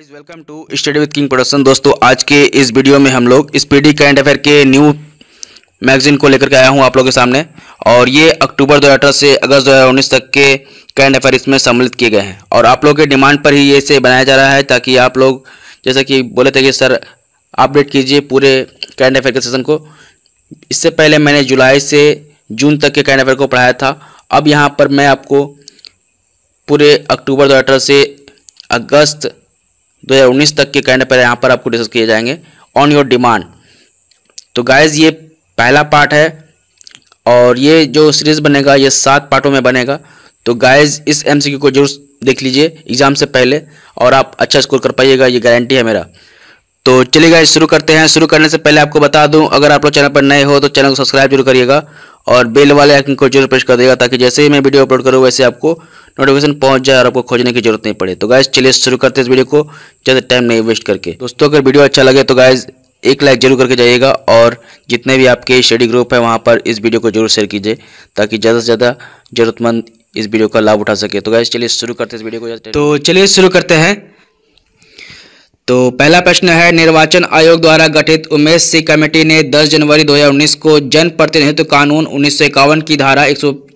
guys welcome to study with king production दोस्तों आज के इस वीडियो में हम लोग स्पीडी करंट अफेयर के न्यू मैगजीन को लेकर के आया हूं आप लोगों के सामने और ये अक्टूबर 2018 से अगस्त उन्नीस तक के करंट अफेयर इसमें सम्मिलित किए गए हैं और आप लोगों के डिमांड पर ही ये इसे बनाया जा रहा है ताकि आप लोग जैसा कि बोले थे कि सर अपडेट कीजिए पूरे करंट अफेयर के सेशन को इससे पहले मैंने जुलाई से जून तक के करंट अफेयर को पढ़ाया था अब यहाँ पर मैं आपको पूरे अक्टूबर दो से अगस्त 2019 तक के कैलेंडर पहले यहाँ पर आपको डिस्कस किए जाएंगे ऑन योर डिमांड तो गाइज ये पहला पार्ट है और ये जो सीरीज़ बनेगा ये सात पार्टों में बनेगा तो गाइज इस एमसीक्यू को जरूर देख लीजिए एग्ज़ाम से पहले और आप अच्छा स्कोर कर पाइएगा ये गारंटी है मेरा तो चलिए गाइज शुरू करते हैं शुरू करने से पहले आपको बता दूं अगर आप लोग चैनल पर नए हो तो चैनल को सब्सक्राइब जरूर करिएगा और बेल वाले आइकन को जरूर प्रेस कर देगा ताकि जैसे ही मैं वीडियो अपलोड करूँ वैसे आपको नोटिफिकेशन पहुंच जाए और आपको खोजने की जरूरत नहीं पड़े तो गाइज चलिए शुरू करते हैं इस वीडियो को ज़्यादा टाइम नहीं वेस्ट करके दोस्तों अगर वीडियो अच्छा लगे तो गाइज एक लाइक जरूर करके जाइएगा और जितने भी आपके स्टडी ग्रुप है वहाँ पर इस वीडियो को जरूर शेयर कीजिए ताकि ज़्यादा से ज़्यादा जरूरतमंद इस वीडियो का लाभ उठा सके तो गाइज चलिए शुरू करते हैं इस वीडियो को तो चलिए शुरू करते हैं तो पहला प्रश्न है निर्वाचन आयोग द्वारा गठित उमेश सिंह कमेटी ने 10 जनवरी 2019 को जन प्रतिनिधित्व कानून उन्नीस की धारा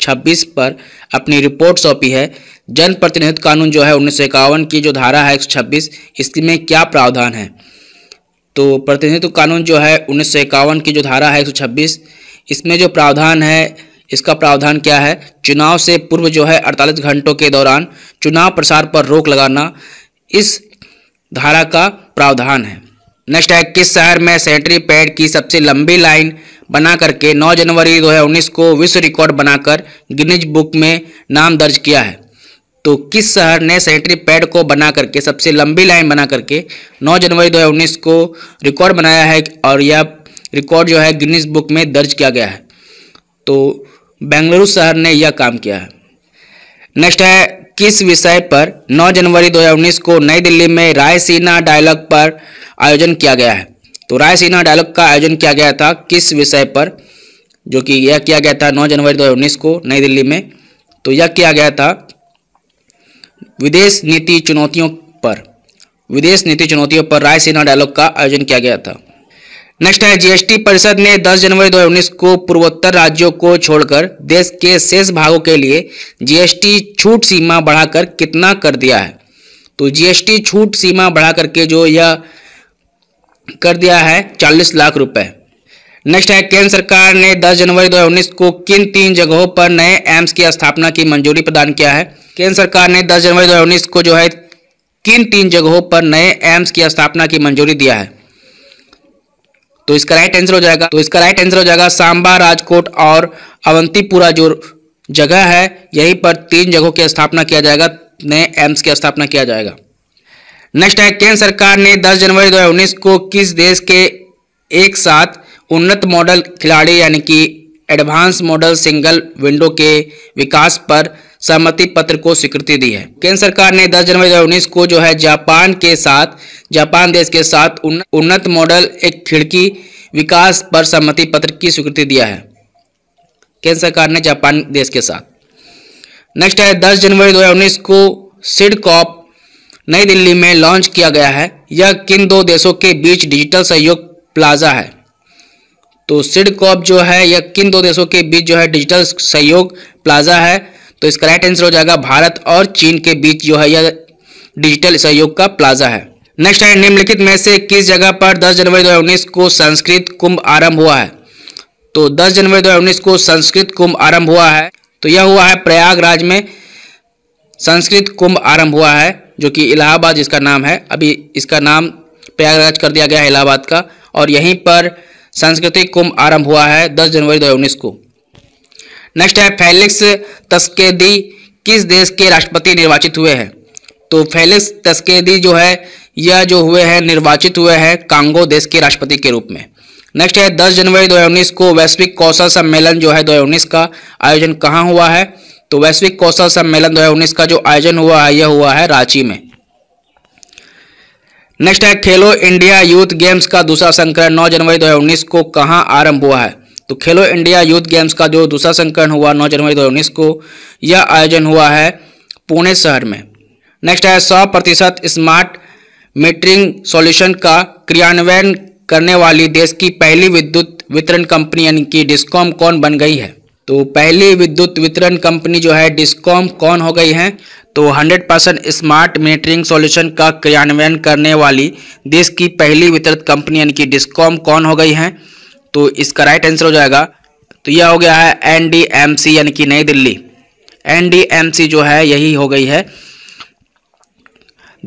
छब्बीस पर अपनी रिपोर्ट सौंपी है जनप्रतिनिधित्व कानून जो है उन्नीस की जो धारा है एक इसमें क्या प्रावधान है तो प्रतिनिधित्व कानून जो है उन्नीस की जो धारा है एक इसमें जो प्रावधान है इसका प्रावधान क्या है चुनाव से पूर्व जो है 48 घंटों के दौरान चुनाव प्रसार पर रोक लगाना इस धारा का प्रावधान है नेक्स्ट है किस शहर में सेंट्री पैड की सबसे लंबी लाइन बना करके 9 जनवरी 2019 को विश्व रिकॉर्ड बनाकर गिनीज बुक में नाम दर्ज किया है तो किस शहर ने सैनिटरी पैड को बना करके सबसे लंबी लाइन बना करके 9 जनवरी 2019 को रिकॉर्ड बनाया है और यह रिकॉर्ड जो है गिनीज बुक में दर्ज किया गया है तो बेंगलुरु शहर ने यह काम किया है नेक्स्ट है किस विषय पर 9 जनवरी 2019 को नई दिल्ली में रायसीना डायलॉग पर आयोजन किया गया है तो रायसीना डायलॉग का आयोजन किया गया था किस विषय पर जो कि यह किया गया था 9 जनवरी 2019 को नई दिल्ली में तो यह किया गया था विदेश नीति चुनौतियों पर विदेश नीति चुनौतियों पर रायसीना डायलॉग का आयोजन किया गया था नेक्स्ट है जीएसटी परिषद ने 10 जनवरी 2019 को पूर्वोत्तर राज्यों को छोड़कर देश के शेष भागों के लिए जीएसटी छूट सीमा बढ़ाकर कितना कर दिया है तो जीएसटी छूट सीमा बढ़ा करके जो यह कर दिया है 40 लाख रुपए नेक्स्ट है केंद्र सरकार ने 10 जनवरी 2019 को किन तीन जगहों पर नए एम्स की स्थापना की मंजूरी प्रदान किया है केंद्र सरकार ने दस जनवरी दो को जो है किन तीन जगहों पर नए एम्स की स्थापना की मंजूरी दिया है तो इसका राइट आंसर हो जाएगा तो इसका राइट आंसर हो जाएगा सांबा राजकोट और अवंतीपुरा जो जगह है यहीं पर तीन जगहों की स्थापना किया जाएगा नए एम्स की स्थापना किया जाएगा नेक्स्ट है केंद्र सरकार ने 10 जनवरी 2019 को किस देश के एक साथ उन्नत मॉडल खिलाड़ी यानी कि एडवांस मॉडल सिंगल विंडो के विकास पर सहमति पत्र को स्वीकृति दी है केंद्र सरकार ने 10 जनवरी 2019 को जो है जापान के साथ जापान देश के साथ उन्नत मॉडल एक खिड़की विकास पर सहमति पत्र की स्वीकृति दिया है केंद्र सरकार ने जापान देश के साथ नेक्स्ट है 10 जनवरी 2019 को सिडकॉप नई दिल्ली में लॉन्च किया गया है यह किन दो देशों के बीच डिजिटल सहयोग प्लाजा है तो सिडकॉप जो है यह किन दो देशों के बीच जो है डिजिटल सहयोग प्लाजा है तो इसका राइट आंसर हो जाएगा भारत और चीन के बीच जो है यह डिजिटल सहयोग का प्लाजा है नेक्स्ट है निम्नलिखित में से किस जगह पर 10 जनवरी 2019 को संस्कृत कुंभ आरंभ हुआ है तो 10 जनवरी 2019 को संस्कृत कुंभ आरंभ हुआ है तो यह हुआ है प्रयागराज में संस्कृत कुंभ आरंभ हुआ है जो कि इलाहाबाद इसका नाम है अभी इसका नाम प्रयागराज कर दिया गया है इलाहाबाद का और यहीं पर सांस्कृतिक कुंभ आरंभ हुआ है दस जनवरी दो को नेक्स्ट है फेलिक्स तस्केदी किस देश के राष्ट्रपति निर्वाचित हुए हैं तो फेलिक्स तस्केदी जो है यह जो हुए हैं निर्वाचित हुए हैं कांगो देश के राष्ट्रपति के रूप में नेक्स्ट है 10 जनवरी 2019 को वैश्विक कौशल सम्मेलन जो है 2019 का आयोजन कहाँ हुआ है तो वैश्विक कौशल सम्मेलन 2019 का जो आयोजन हुआ है यह हुआ है रांची में नेक्स्ट है खेलो इंडिया यूथ गेम्स का दूसरा संस्करण 9 जनवरी 2019 को कहाँ आरंभ हुआ है तो खेलो इंडिया यूथ गेम्स का जो दूसरा संकरण हुआ नौ जनवरी दो को यह आयोजन हुआ है पुणे शहर में नेक्स्ट है सौ प्रतिशत स्मार्ट मीटरिंग सॉल्यूशन का क्रियान्वयन करने वाली देश की पहली विद्युत वितरण कंपनी यानी कि डिस्कॉम कौन बन गई है तो पहली विद्युत वितरण कंपनी जो है डिस्कॉम कौन हो गई है तो 100 परसेंट स्मार्ट मीटरिंग सॉल्यूशन का क्रियान्वयन करने वाली देश की पहली वितरित कंपनी यानी कि डिस्कॉम कौन हो गई है तो इसका राइट आंसर हो जाएगा तो यह हो गया है एनडीएमसी यानी कि नई दिल्ली एनडीएमसी जो है यही हो गई है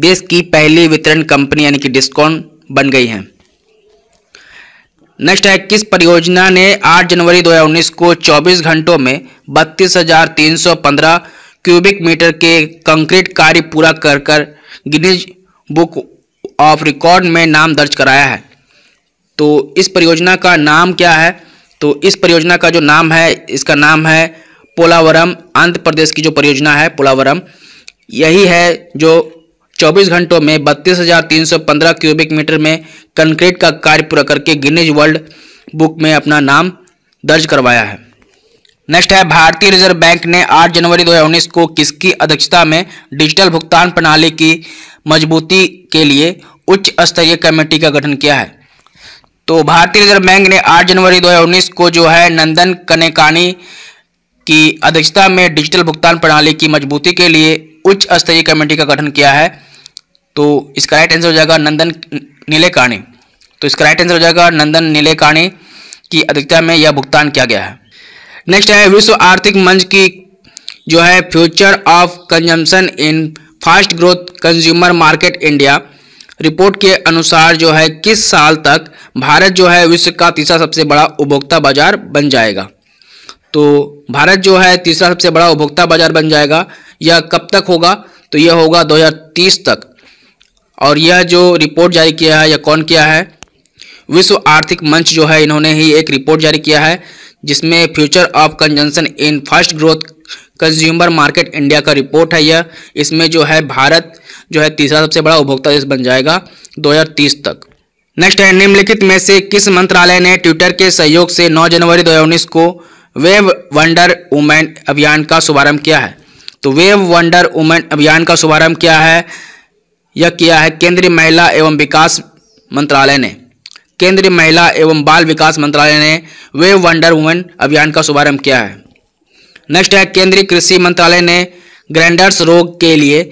देश की पहली वितरण कंपनी यानी कि डिस्कॉन बन गई है नेक्स्ट है किस परियोजना ने 8 जनवरी 2019 को 24 घंटों में बत्तीस हजार तीन सौ पंद्रह क्यूबिक मीटर के कंक्रीट कार्य पूरा कर कर गिनीज बुक ऑफ रिकॉर्ड में नाम दर्ज कराया है तो इस परियोजना का नाम क्या है तो इस परियोजना का जो नाम है इसका नाम है पोलावरम आंध्र प्रदेश की जो परियोजना है पोलावरम यही है जो 24 घंटों में 32,315 क्यूबिक मीटर में कंक्रीट का कार्य पूरा करके गिनेज वर्ल्ड बुक में अपना नाम दर्ज करवाया है नेक्स्ट है भारतीय रिजर्व बैंक ने 8 जनवरी 2019 को किसकी अध्यक्षता में डिजिटल भुगतान प्रणाली की मजबूती के लिए उच्च स्तरीय कमेटी का गठन किया है तो भारतीय रिजर्व बैंक ने 8 जनवरी 2019 को जो है नंदन कनेकानी की अध्यक्षता में डिजिटल भुगतान प्रणाली की मजबूती के लिए उच्च स्तरीय कमेटी का गठन किया है तो इसका राइट आंसर हो जाएगा नंदन नीलेकाणी तो इसका राइट आंसर हो जाएगा नंदन नीलेकाणी की अध्यक्षता में यह भुगतान किया गया है नेक्स्ट है विश्व आर्थिक मंच की जो है future of consumption in fast growth consumer market India report के अनुसार जो है किस साल तक भारत जो है विश्व का तीसरा सबसे बड़ा उपभोक्ता बाजार बन जाएगा तो भारत जो है तीसरा सबसे बड़ा उपभोक्ता बाजार बन जाएगा यह कब तक होगा तो यह होगा 2030 तक और यह जो रिपोर्ट जारी किया है यह कौन किया है विश्व आर्थिक मंच जो है इन्होंने ही एक रिपोर्ट जारी किया है जिसमें future of consumption in fast growth consumer market India का रिपोर्ट है यह इसमें जो है भारत जो है तीसरा सबसे बड़ा उपभोक्ता देश बन जाएगा 2030 तक नेक्स्ट है निम्नलिखित में से किस मंत्रालय ने ट्विटर के सहयोग से 9 जनवरी 2019 को वेव वंडर वुमेन अभियान का शुभारंभ किया है तो वेव वंडर वुमेन अभियान का शुभारंभ किया है यह किया है केंद्रीय महिला एवं विकास मंत्रालय ने केंद्रीय महिला एवं बाल विकास मंत्रालय ने वेव वंडर वुमेन अभियान का शुभारंभ किया है नेक्स्ट है केंद्रीय कृषि मंत्रालय ने ग्रैंडर्स रोग के लिए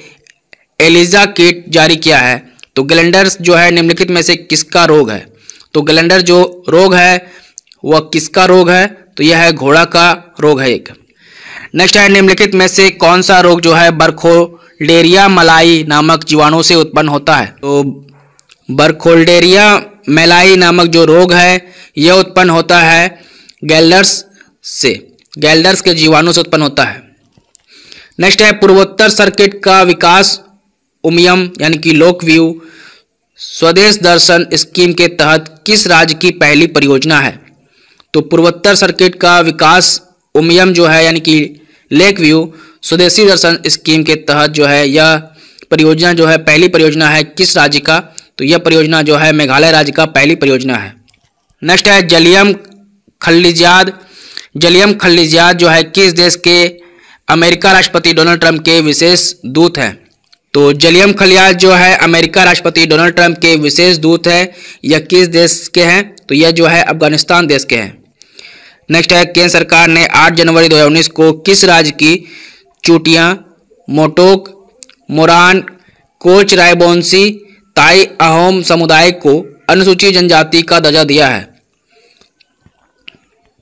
एलिजा किट जारी किया है तो गलेंडर जो है निम्नलिखित में से किसका रोग है तो गलेंडर जो रोग है वह किसका रोग है तो यह है घोड़ा का रोग है एक नेक्स्ट है निम्नलिखित में से कौन सा रोग जो है बर्खोल्डेरिया मलाई नामक जीवाणु से उत्पन्न होता है तो बर्खोल्डेरिया मलाई नामक जो रोग है यह उत्पन्न होता है गैल्डर्स से गैल्डर्स के जीवाणु से उत्पन्न होता है नेक्स्ट है पूर्वोत्तर सर्किट का विकास उमियम यानी कि लोक व्यू स्वदेश दर्शन स्कीम के तहत किस राज्य की पहली परियोजना है तो पूर्वोत्तर सर्किट का विकास उमियम जो है यानी कि लेक व्यू स्वदेशी दर्शन स्कीम के तहत जो है यह परियोजना जो है पहली परियोजना है किस राज्य का तो यह परियोजना जो है मेघालय राज्य का पहली परियोजना है नेक्स्ट है जलियम खल्लीजाद जलियम खल्लीजाद जो है किस देश के अमेरिका राष्ट्रपति डोनाल्ड ट्रंप के विशेष दूत हैं तो जलियम खलिया जो है अमेरिका राष्ट्रपति डोनाल्ड ट्रंप के विशेष दूत है यह किस देश के हैं तो यह जो है अफगानिस्तान देश के हैं नेक्स्ट है केंद्र सरकार ने 8 जनवरी 2019 को किस राज्य की चूटियाँ मोटोक मोरान कोच रायबोंसी ताई अहोम समुदाय को अनुसूचित जनजाति का दर्जा दिया है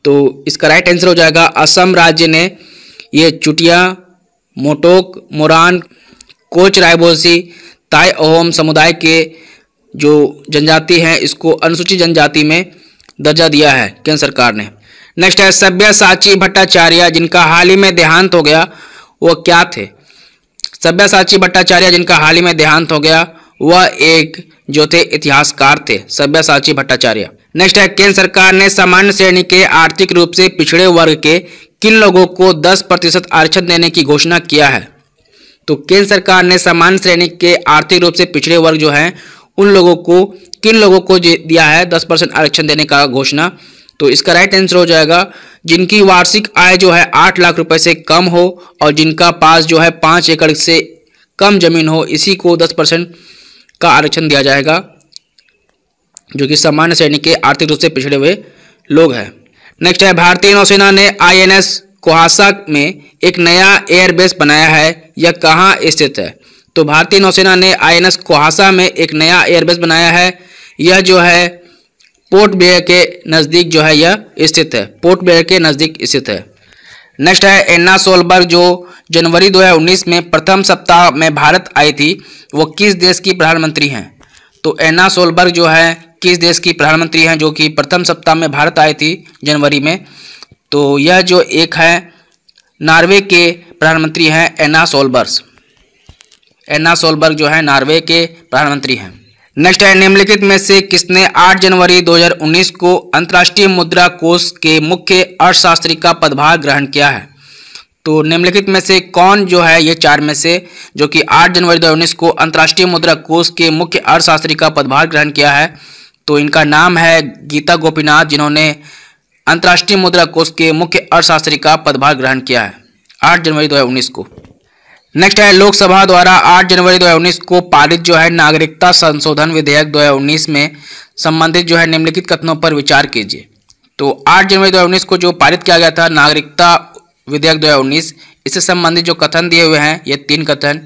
तो इसका राइट आंसर हो जाएगा असम राज्य ने ये चुटिया मोटोक मोरान कोच रायबोसी ताय ओहम समुदाय के जो जनजाति है इसको अनुसूचित जनजाति में दर्जा दिया है केंद्र सरकार ने नेक्स्ट है सभ्य साची भट्टाचार्य जिनका हाल ही में देहांत हो गया वह क्या थे सभ्य साची भट्टाचार्य जिनका हाल ही में देहांत हो गया वह एक जो थे इतिहासकार थे सभ्यसाची भट्टाचार्य नेक्स्ट है केंद्र सरकार ने सामान्य श्रेणी के आर्थिक रूप से पिछड़े वर्ग के किन लोगों को 10 प्रतिशत आरक्षण देने की घोषणा किया है तो केंद्र सरकार ने सामान्य श्रेणी के आर्थिक रूप से पिछड़े वर्ग जो हैं उन लोगों को किन लोगों को दिया है दस परसेंट आरक्षण देने का घोषणा तो इसका राइट आंसर हो जाएगा जिनकी वार्षिक आय जो है आठ लाख रुपए से कम हो और जिनका पास जो है पाँच एकड़ से कम जमीन हो इसी को दस परसेंट का आरक्षण दिया जाएगा जो कि सामान्य श्रेणी के आर्थिक रूप से पिछड़े हुए लोग हैं नेक्स्ट है भारतीय नौसेना ने आईएनएस कोहासा में एक नया एयरबेस बनाया है यह कहाँ स्थित है तो भारतीय नौसेना ने आईएनएस कोहासा में एक नया एयरबेस बनाया है यह जो है पोर्ट बेयर के नज़दीक जो है यह स्थित है पोर्ट बेयर के नज़दीक स्थित है नेक्स्ट है एन्ना सोलबर्ग जो जनवरी 2019 में प्रथम सप्ताह में भारत आई थी वो किस देश की प्रधानमंत्री हैं तो एन्ना सोलबर्ग जो है किस देश की प्रधानमंत्री हैं जो कि प्रथम सप्ताह में भारत आई थी जनवरी में तो यह जो एक है नॉर्वे के प्रधानमंत्री हैं एना सोलबर्स एना सोलबर्ग जो है नॉर्वे के प्रधानमंत्री हैं नेक्स्ट है निम्नलिखित में से किसने 8 जनवरी 2019 को अंतर्राष्ट्रीय मुद्रा कोष के मुख्य अर्थशास्त्री का पदभार ग्रहण किया है तो निम्नलिखित में से कौन जो है ये चार में से जो कि 8 जनवरी 2019 को अंतर्राष्ट्रीय मुद्रा कोष के मुख्य अर्थशास्त्री का पदभार ग्रहण किया है तो इनका नाम है गीता गोपीनाथ जिन्होंने अंतर्राष्ट्रीय मुद्रा कोष के मुख्य अर्थशास्त्री का पदभार ग्रहण किया है 8 जनवरी 2019 को नेक्स्ट है लोकसभा द्वारा 8 जनवरी 2019 को पारित जो है नागरिकता संशोधन विधेयक 2019 में संबंधित जो है निम्नलिखित कथनों पर विचार कीजिए तो 8 जनवरी 2019 को जो पारित किया गया था नागरिकता विधेयक 2019 इससे संबंधित जो कथन दिए हुए हैं ये तीन कथन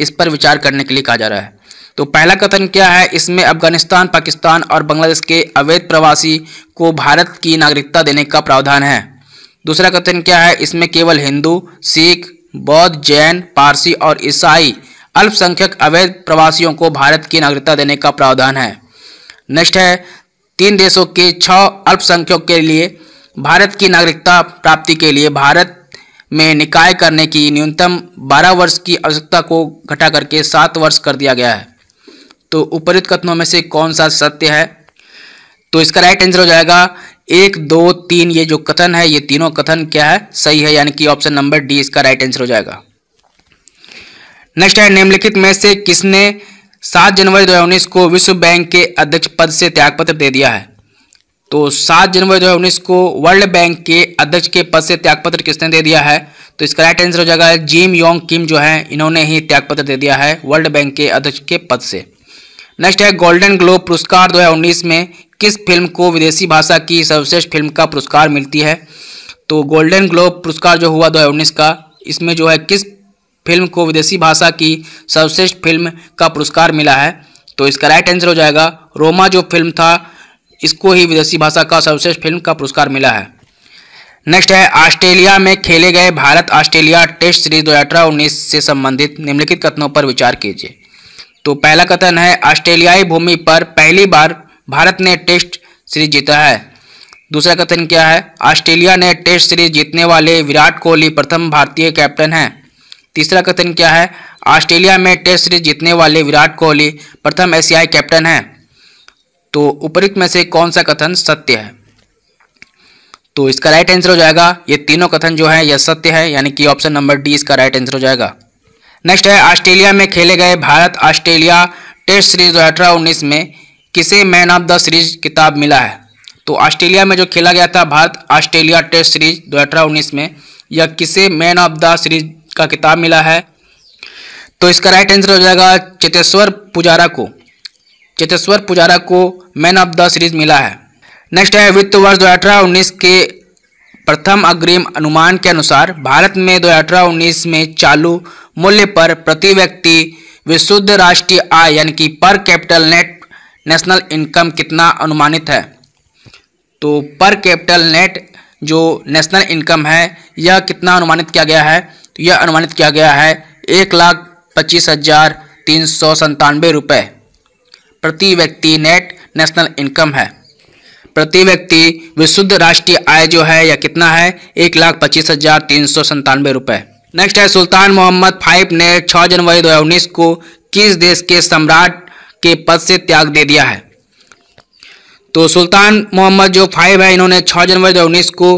इस पर विचार करने के लिए कहा जा रहा है तो पहला कथन क्या है इसमें अफगानिस्तान पाकिस्तान और बांग्लादेश के अवैध प्रवासी को भारत की नागरिकता देने का प्रावधान है दूसरा कथन क्या है इसमें केवल हिंदू सिख बौद्ध जैन पारसी और ईसाई अल्पसंख्यक अवैध प्रवासियों को भारत की नागरिकता देने का प्रावधान है नेक्स्ट है तीन देशों के छः अल्पसंख्यकों के लिए भारत की नागरिकता प्राप्ति के लिए भारत में निकाय करने की न्यूनतम 12 वर्ष की आवश्यकता को घटा करके सात वर्ष कर दिया गया है तो उपरित कथनों में से कौन सा सत्य है तो इसका राइट आंसर हो जाएगा एक दो तीन ये जो कथन है ये तीनों कथन क्या है सही है यानी कि ऑप्शन नंबर डी इसका राइट आंसर हो जाएगा नेक्स्ट है निम्नलिखित में से किसने सात जनवरी दो को विश्व बैंक के अध्यक्ष पद से त्यागपत्र दे दिया है तो सात जनवरी दो को वर्ल्ड बैंक के अध्यक्ष के पद से त्यागपत्र किसने दे दिया है तो इसका राइट आंसर हो जाएगा जिम योंग किम जो है इन्होंने ही त्यागपत्र दे दिया है वर्ल्ड बैंक के अध्यक्ष के पद से नेक्स्ट है गोल्डन ग्लोब पुरस्कार 2019 में किस फिल्म को विदेशी भाषा की सर्वश्रेष्ठ फिल्म का पुरस्कार मिलती है तो गोल्डन ग्लोब पुरस्कार जो हुआ दो का इसमें जो है किस फिल्म को विदेशी भाषा की सर्वश्रेष्ठ फिल्म का पुरस्कार मिला है तो इसका राइट आंसर हो जाएगा रोमा जो फिल्म था इसको ही विदेशी भाषा का सर्वश्रेष्ठ फिल्म का पुरस्कार मिला है नेक्स्ट है ऑस्ट्रेलिया में खेले गए भारत ऑस्ट्रेलिया टेस्ट सीरीज दो से संबंधित निम्नलिखित कथनों पर विचार कीजिए तो पहला कथन है ऑस्ट्रेलियाई भूमि पर पहली बार भारत ने टेस्ट सीरीज जीता है दूसरा कथन क्या है ऑस्ट्रेलिया ने टेस्ट सीरीज जीतने वाले विराट कोहली प्रथम भारतीय कैप्टन हैं तीसरा कथन क्या है ऑस्ट्रेलिया में टेस्ट सीरीज जीतने वाले विराट कोहली प्रथम एशियाई कैप्टन हैं तो उपरुक्त में से कौन सा कथन सत्य है तो इसका राइट आंसर हो जाएगा ये तीनों कथन जो है यह सत्य है यानी कि ऑप्शन नंबर डी इसका राइट आंसर हो जाएगा नेक्स्ट है ऑस्ट्रेलिया में खेले गए भारत ऑस्ट्रेलिया टेस्ट सीरीज दो हज़ार उन्नीस में किसे मैन ऑफ द सीरीज किताब मिला है तो ऑस्ट्रेलिया में जो खेला गया था भारत ऑस्ट्रेलिया टेस्ट सीरीज दो हज़ार उन्नीस में या किसे मैन ऑफ द सीरीज का किताब मिला है तो इसका राइट आंसर हो जाएगा चेतेश्वर पुजारा को चेतेश्वर पुजारा को मैन ऑफ द सीरीज मिला है नेक्स्ट है वित्त वर्ष दो हज़ार उन्नीस के प्रथम अग्रिम अनुमान के अनुसार भारत में दो हजार उन्नीस में चालू मूल्य पर प्रति व्यक्ति विशुद्ध राष्ट्रीय आय यानी कि पर कैपिटल नेट नेशनल इनकम कितना अनुमानित है तो पर कैपिटल नेट जो नेशनल इनकम है यह कितना अनुमानित किया गया है तो यह अनुमानित किया गया है एक लाख पच्चीस हजार तीन सौ संतानवे रुपये प्रति व्यक्ति नेट नेशनल इनकम है प्रति व्यक्ति विशुद्ध राष्ट्रीय आय जो है यह कितना है एक लाख पच्चीस हजार तीन सौ संतानवे रुपए नेक्स्ट है सुल्तान मोहम्मद फाइव ने 6 जनवरी 2019 को किस देश के सम्राट के पद से त्याग दे दिया है तो सुल्तान मोहम्मद जो फाइव है इन्होंने 6 जनवरी 2019 को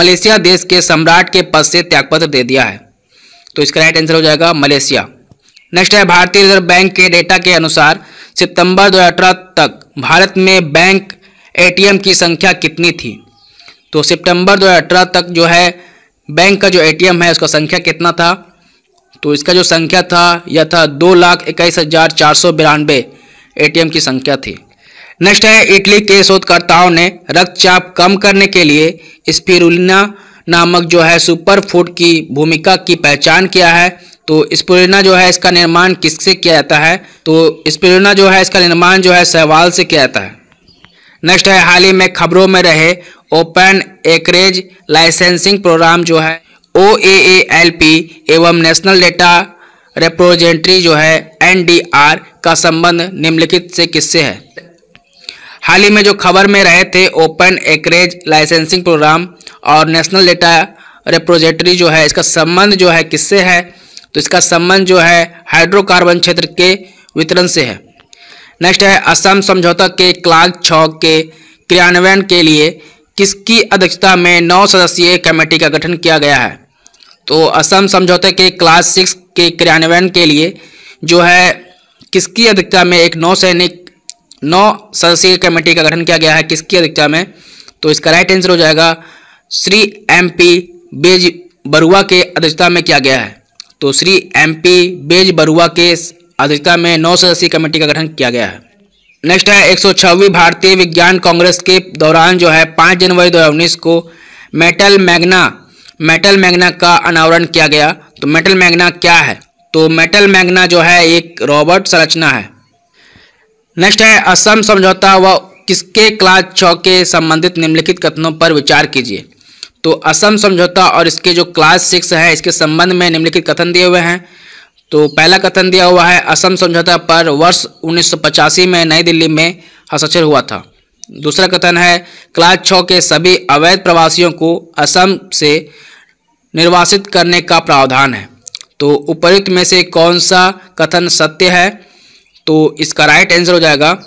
मलेशिया देश के सम्राट के पद से त्यागपत्र दे दिया है तो इसका राइट आंसर हो जाएगा मलेशिया नेक्स्ट है भारतीय रिजर्व बैंक के डेटा के अनुसार सितंबर दो तक भारत में बैंक एटीएम की संख्या कितनी थी तो सितंबर 2018 तक जो है बैंक का जो एटीएम है उसका संख्या कितना था तो इसका जो संख्या था यह था दो लाख इक्कीस हज़ार चार सौ बिरानबे ए की संख्या थी नेक्स्ट है इटली के शोधकर्ताओं ने रक्तचाप कम करने के लिए स्पिरुलिना नामक जो है सुपर फूड की भूमिका की पहचान किया है तो स्पिरुलिना जो है इसका निर्माण किससे किया जाता है तो स्पिरुलिना जो है इसका निर्माण जो है सहवाल से किया जाता है नेक्स्ट है हाल ही में खबरों में रहे ओपन एकरेज लाइसेंसिंग प्रोग्राम जो है ओ एवं नेशनल डेटा रिप्रोजेंट्री जो है आर का संबंध निम्नलिखित से किससे है हाल ही में जो खबर में रहे थे ओपन एकरेज लाइसेंसिंग प्रोग्राम और नेशनल डेटा रिप्रोजेंट्री जो है इसका संबंध जो है किससे है तो इसका संबंध जो है हाइड्रोकार्बन क्षेत्र के वितरण से है नेक्स्ट है असम समझौता के क्लाग छ के क्रियान्वयन के लिए किसकी अध्यक्षता में नौ सदस्यीय कमेटी का गठन किया गया है तो असम समझौते के क्लास सिक्स के क्रियान्वयन के लिए जो है किसकी अध्यक्षता में एक नौ सैनिक नौ सदस्यीय कमेटी का गठन किया गया है किसकी अध्यक्षता में तो इसका राइट आंसर हो जाएगा Shri M P Bezbaruah के अध्यक्षता में किया गया है तो Shri M P Bezbaruah के अध्यक्षता में नौ सदस्यीय कमेटी का गठन किया गया है नेक्स्ट है एक भारतीय विज्ञान कांग्रेस के दौरान जो है पाँच जनवरी दो को मेटल मैग्ना मेटल मैग्ना का अनावरण किया गया तो मेटल मैग्ना क्या है तो मेटल मैग्ना जो है एक रॉबर्ट संरचना है नेक्स्ट है असम समझौता व किसके क्लास छ के संबंधित निम्नलिखित कथनों पर विचार कीजिए तो असम समझौता और इसके जो क्लास सिक्स है इसके संबंध में निम्नलिखित कथन दिए हुए हैं तो पहला कथन दिया हुआ है असम समझौता पर वर्ष उन्नीस में नई दिल्ली में हस्ताक्षर हुआ था दूसरा कथन है क्लास छः के सभी अवैध प्रवासियों को असम से निर्वासित करने का प्रावधान है तो उपरुक्त में से कौन सा कथन सत्य है तो इसका राइट आंसर हो जाएगा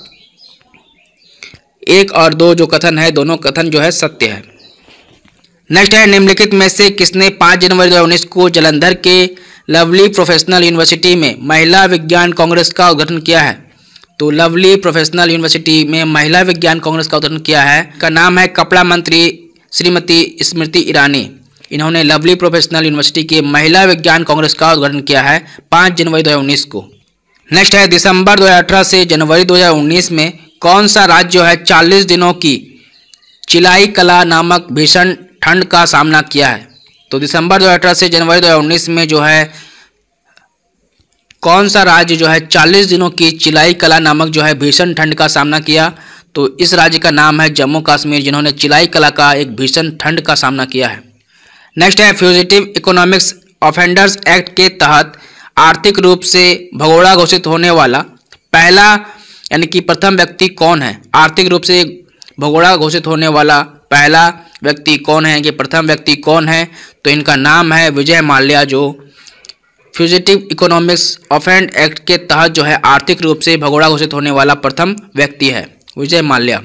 एक और दो जो कथन है दोनों कथन जो है सत्य है नेक्स्ट है निम्नलिखित में से किसने 5 जनवरी 2019 को जलंधर के लवली प्रोफेशनल यूनिवर्सिटी में महिला विज्ञान कांग्रेस का उद्घाटन किया है तो लवली प्रोफेशनल यूनिवर्सिटी में महिला विज्ञान कांग्रेस का उद्घाटन किया है का नाम है कपड़ा मंत्री श्रीमती स्मृति ईरानी इन्होंने लवली प्रोफेशनल यूनिवर्सिटी के महिला विज्ञान कांग्रेस का उद्घाटन किया है पाँच जनवरी 2019 को नेक्स्ट है दिसंबर 2018 से जनवरी 2019 में कौन सा राज्य है चालीस दिनों की चिलाई कला नामक भीषण ठंड का सामना किया है तो दिसंबर दो से जनवरी दो में जो है कौन सा राज्य जो है 40 दिनों की चिलाई कला नामक जो है भीषण ठंड का सामना किया तो इस राज्य का नाम है जम्मू कश्मीर जिन्होंने चिलाई कला का एक भीषण ठंड का सामना किया है नेक्स्ट है फ्यूजिटिव इकोनॉमिक्स ऑफेंडर्स एक्ट के तहत आर्थिक रूप से भगोड़ा घोषित होने वाला पहला यानी कि प्रथम व्यक्ति कौन है आर्थिक रूप से भगोड़ा घोषित होने वाला पहला व्यक्ति कौन है कि प्रथम व्यक्ति कौन है तो इनका नाम है विजय माल्या जो फ्यूजिटिव इकोनॉमिक्स ऑफेंड एक्ट के तहत जो है आर्थिक रूप से भगोड़ा घोषित होने वाला प्रथम व्यक्ति है विजय माल्या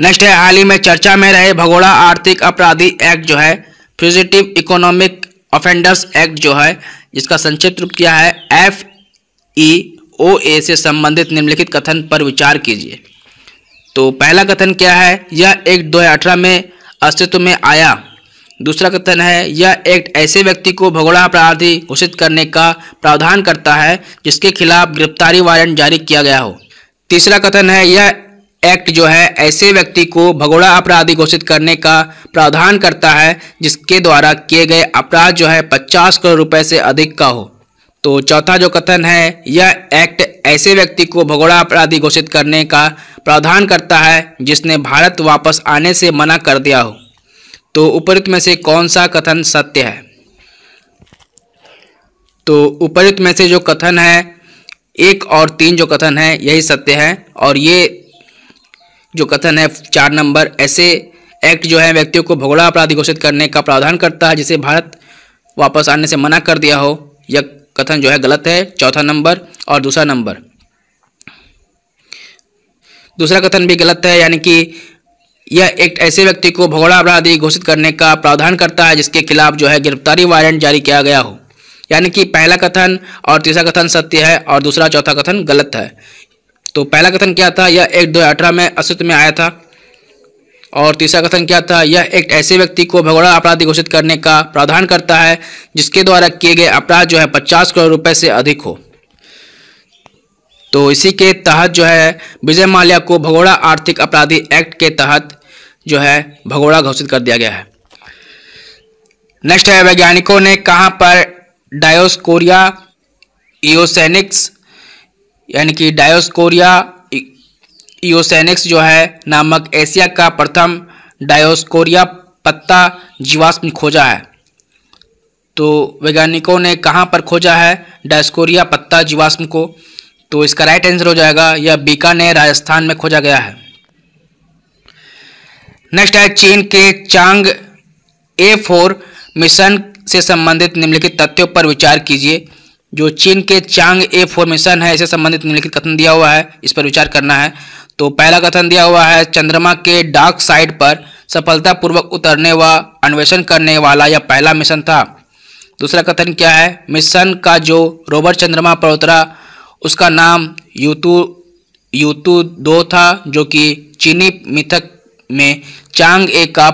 नेक्स्ट है हाल ही में चर्चा में रहे भगोड़ा आर्थिक अपराधी एक्ट जो है फ्यूजिटिव इकोनॉमिक ऑफेंडर्स एक्ट जो है जिसका संक्षिप्त रूप क्या है एफ ई ओ ए से संबंधित निम्नलिखित कथन पर विचार कीजिए तो पहला कथन क्या है यह एक्ट दो में अस्तित्व में आया दूसरा कथन है यह एक्ट ऐसे व्यक्ति को भगोड़ा अपराधी घोषित करने का प्रावधान करता है जिसके खिलाफ गिरफ्तारी वारंट जारी किया गया हो तीसरा कथन है यह एक्ट जो है ऐसे व्यक्ति को भगोड़ा अपराधी घोषित करने का प्रावधान करता है जिसके द्वारा किए गए अपराध जो है 50 करोड़ रुपए से अधिक का हो तो चौथा जो कथन है यह एक्ट ऐसे व्यक्ति को भगोड़ा अपराधी घोषित करने का प्रावधान करता है जिसने भारत वापस आने से मना कर दिया हो तो उपरुक्त में से कौन सा कथन सत्य है तो उपरुक्त में से जो कथन है एक और तीन जो कथन है यही सत्य है और ये जो कथन है चार नंबर ऐसे एक्ट जो है व्यक्तियों को भगोड़ा अपराधी घोषित करने का प्रावधान करता है जिसे भारत वापस आने से मना कर दिया हो यह कथन जो है गलत है चौथा नंबर और दूसरा नंबर दूसरा कथन भी गलत है यानी कि यह एक ऐसे व्यक्ति को भगोड़ा अपराधी घोषित करने का प्रावधान करता है जिसके खिलाफ जो है गिरफ्तारी वारंट जारी किया गया हो यानी कि पहला कथन और तीसरा कथन सत्य है और दूसरा चौथा कथन गलत है तो पहला कथन क्या था यह एक दो में अस्तित्व में आया था और तीसरा कथन क्या था यह एक्ट ऐसे व्यक्ति को भगोड़ा अपराधी घोषित करने का प्रावधान करता है जिसके द्वारा किए गए अपराध जो है पचास करोड़ रुपए से अधिक हो तो इसी के तहत जो है विजय माल्या को भगोड़ा आर्थिक अपराधी एक्ट के तहत जो है भगोड़ा घोषित कर दिया गया है नेक्स्ट है वैज्ञानिकों ने कहाँ पर डायोस्कोरिया इोसैनिक्स यानी कि डायोस्कोरिया ईओसैनिक्स जो है नामक एशिया का प्रथम डायोस्कोरिया पत्ता जीवाश्म खोजा है तो वैज्ञानिकों ने कहाँ पर खोजा है डायस्कोरिया पत्ता जीवाश्म को तो इसका राइट आंसर हो जाएगा यह बीकानेर राजस्थान में खोजा गया है नेक्स्ट है चीन के चांग ए फोर मिशन से संबंधित निम्नलिखित तथ्यों पर विचार कीजिए जो चीन के चांग ए फोर मिशन है इसे संबंधित निम्नलिखित कथन दिया हुआ है इस पर विचार करना है तो पहला कथन दिया हुआ है चंद्रमा के डार्क साइड पर सफलतापूर्वक उतरने व अन्वेषण करने वाला यह पहला मिशन था दूसरा कथन क्या है मिशन का जो रोबर चंद्रमा पर उतरा उसका नाम यूतु यूतु दो था जो कि चीनी मिथक में चांग ए का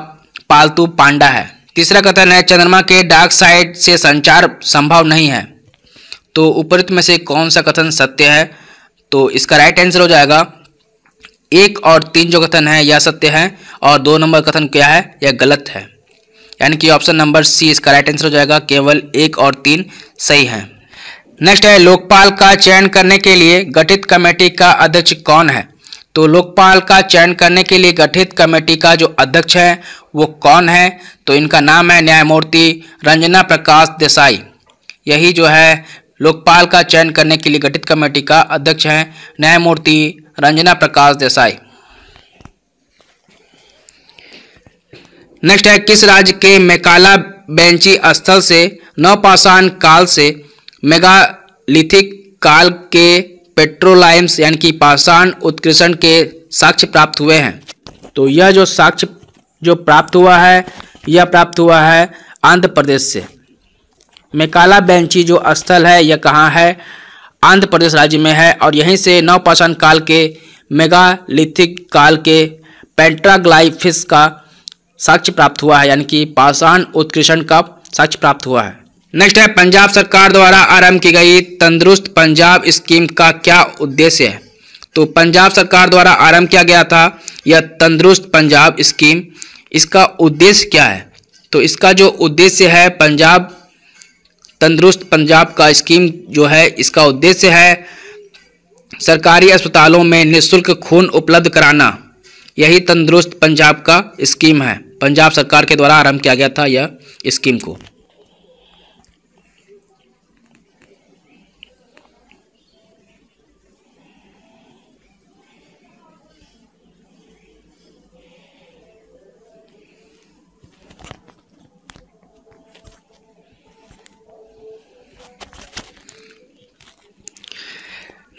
पालतू पांडा है तीसरा कथन है चंद्रमा के डार्क साइड से संचार संभव नहीं है तो उपरित में से कौन सा कथन सत्य है तो इसका राइट आंसर हो जाएगा एक और तीन जो कथन है यह सत्य है और दो नंबर कथन क्या है यह गलत है यानी कि ऑप्शन नंबर सी इसका राइट आंसर हो जाएगा केवल एक और तीन सही है नेक्स्ट है लोकपाल का चयन करने के लिए गठित कमेटी का अध्यक्ष कौन है तो लोकपाल का चयन करने के लिए गठित कमेटी का जो अध्यक्ष है वो कौन है तो इनका नाम है न्यायमूर्ति रंजना प्रकाश देसाई यही जो है लोकपाल का चयन करने के लिए गठित कमेटी का अध्यक्ष है न्यायमूर्ति रंजना प्रकाश देसाई नेक्स्ट है किस राज्य के मेकाला बेंची स्थल से नवपाषाण काल से मेगालिथिक काल के पेट्रोलाइम्स यानी कि पाषाण उत्कृषण के साक्ष्य प्राप्त हुए हैं तो यह जो साक्ष्य जो प्राप्त हुआ है यह प्राप्त हुआ है आंध्र प्रदेश से मेकाला बेंची जो स्थल है यह कहाँ है आंध्र प्रदेश राज्य में है और यहीं से नवपाषाण काल के मेगालिथिक काल के पेंट्राग्लाइफिस का साक्ष्य प्राप्त हुआ है यानी कि पाषाण उत्कृषण का साक्ष्य प्राप्त हुआ है नेक्स्ट है पंजाब सरकार द्वारा आरंभ की गई तंदुरुस्त पंजाब स्कीम का क्या उद्देश्य है तो पंजाब सरकार द्वारा आरंभ किया गया था यह तंदुरुस्त पंजाब स्कीम इसका उद्देश्य क्या है तो इसका जो उद्देश्य है पंजाब तंदुरुस्त पंजाब का स्कीम जो है इसका उद्देश्य है सरकारी अस्पतालों में निःशुल्क खून उपलब्ध कराना यही तंदुरुस्त पंजाब का स्कीम है पंजाब सरकार के द्वारा आरंभ किया गया था यह स्कीम को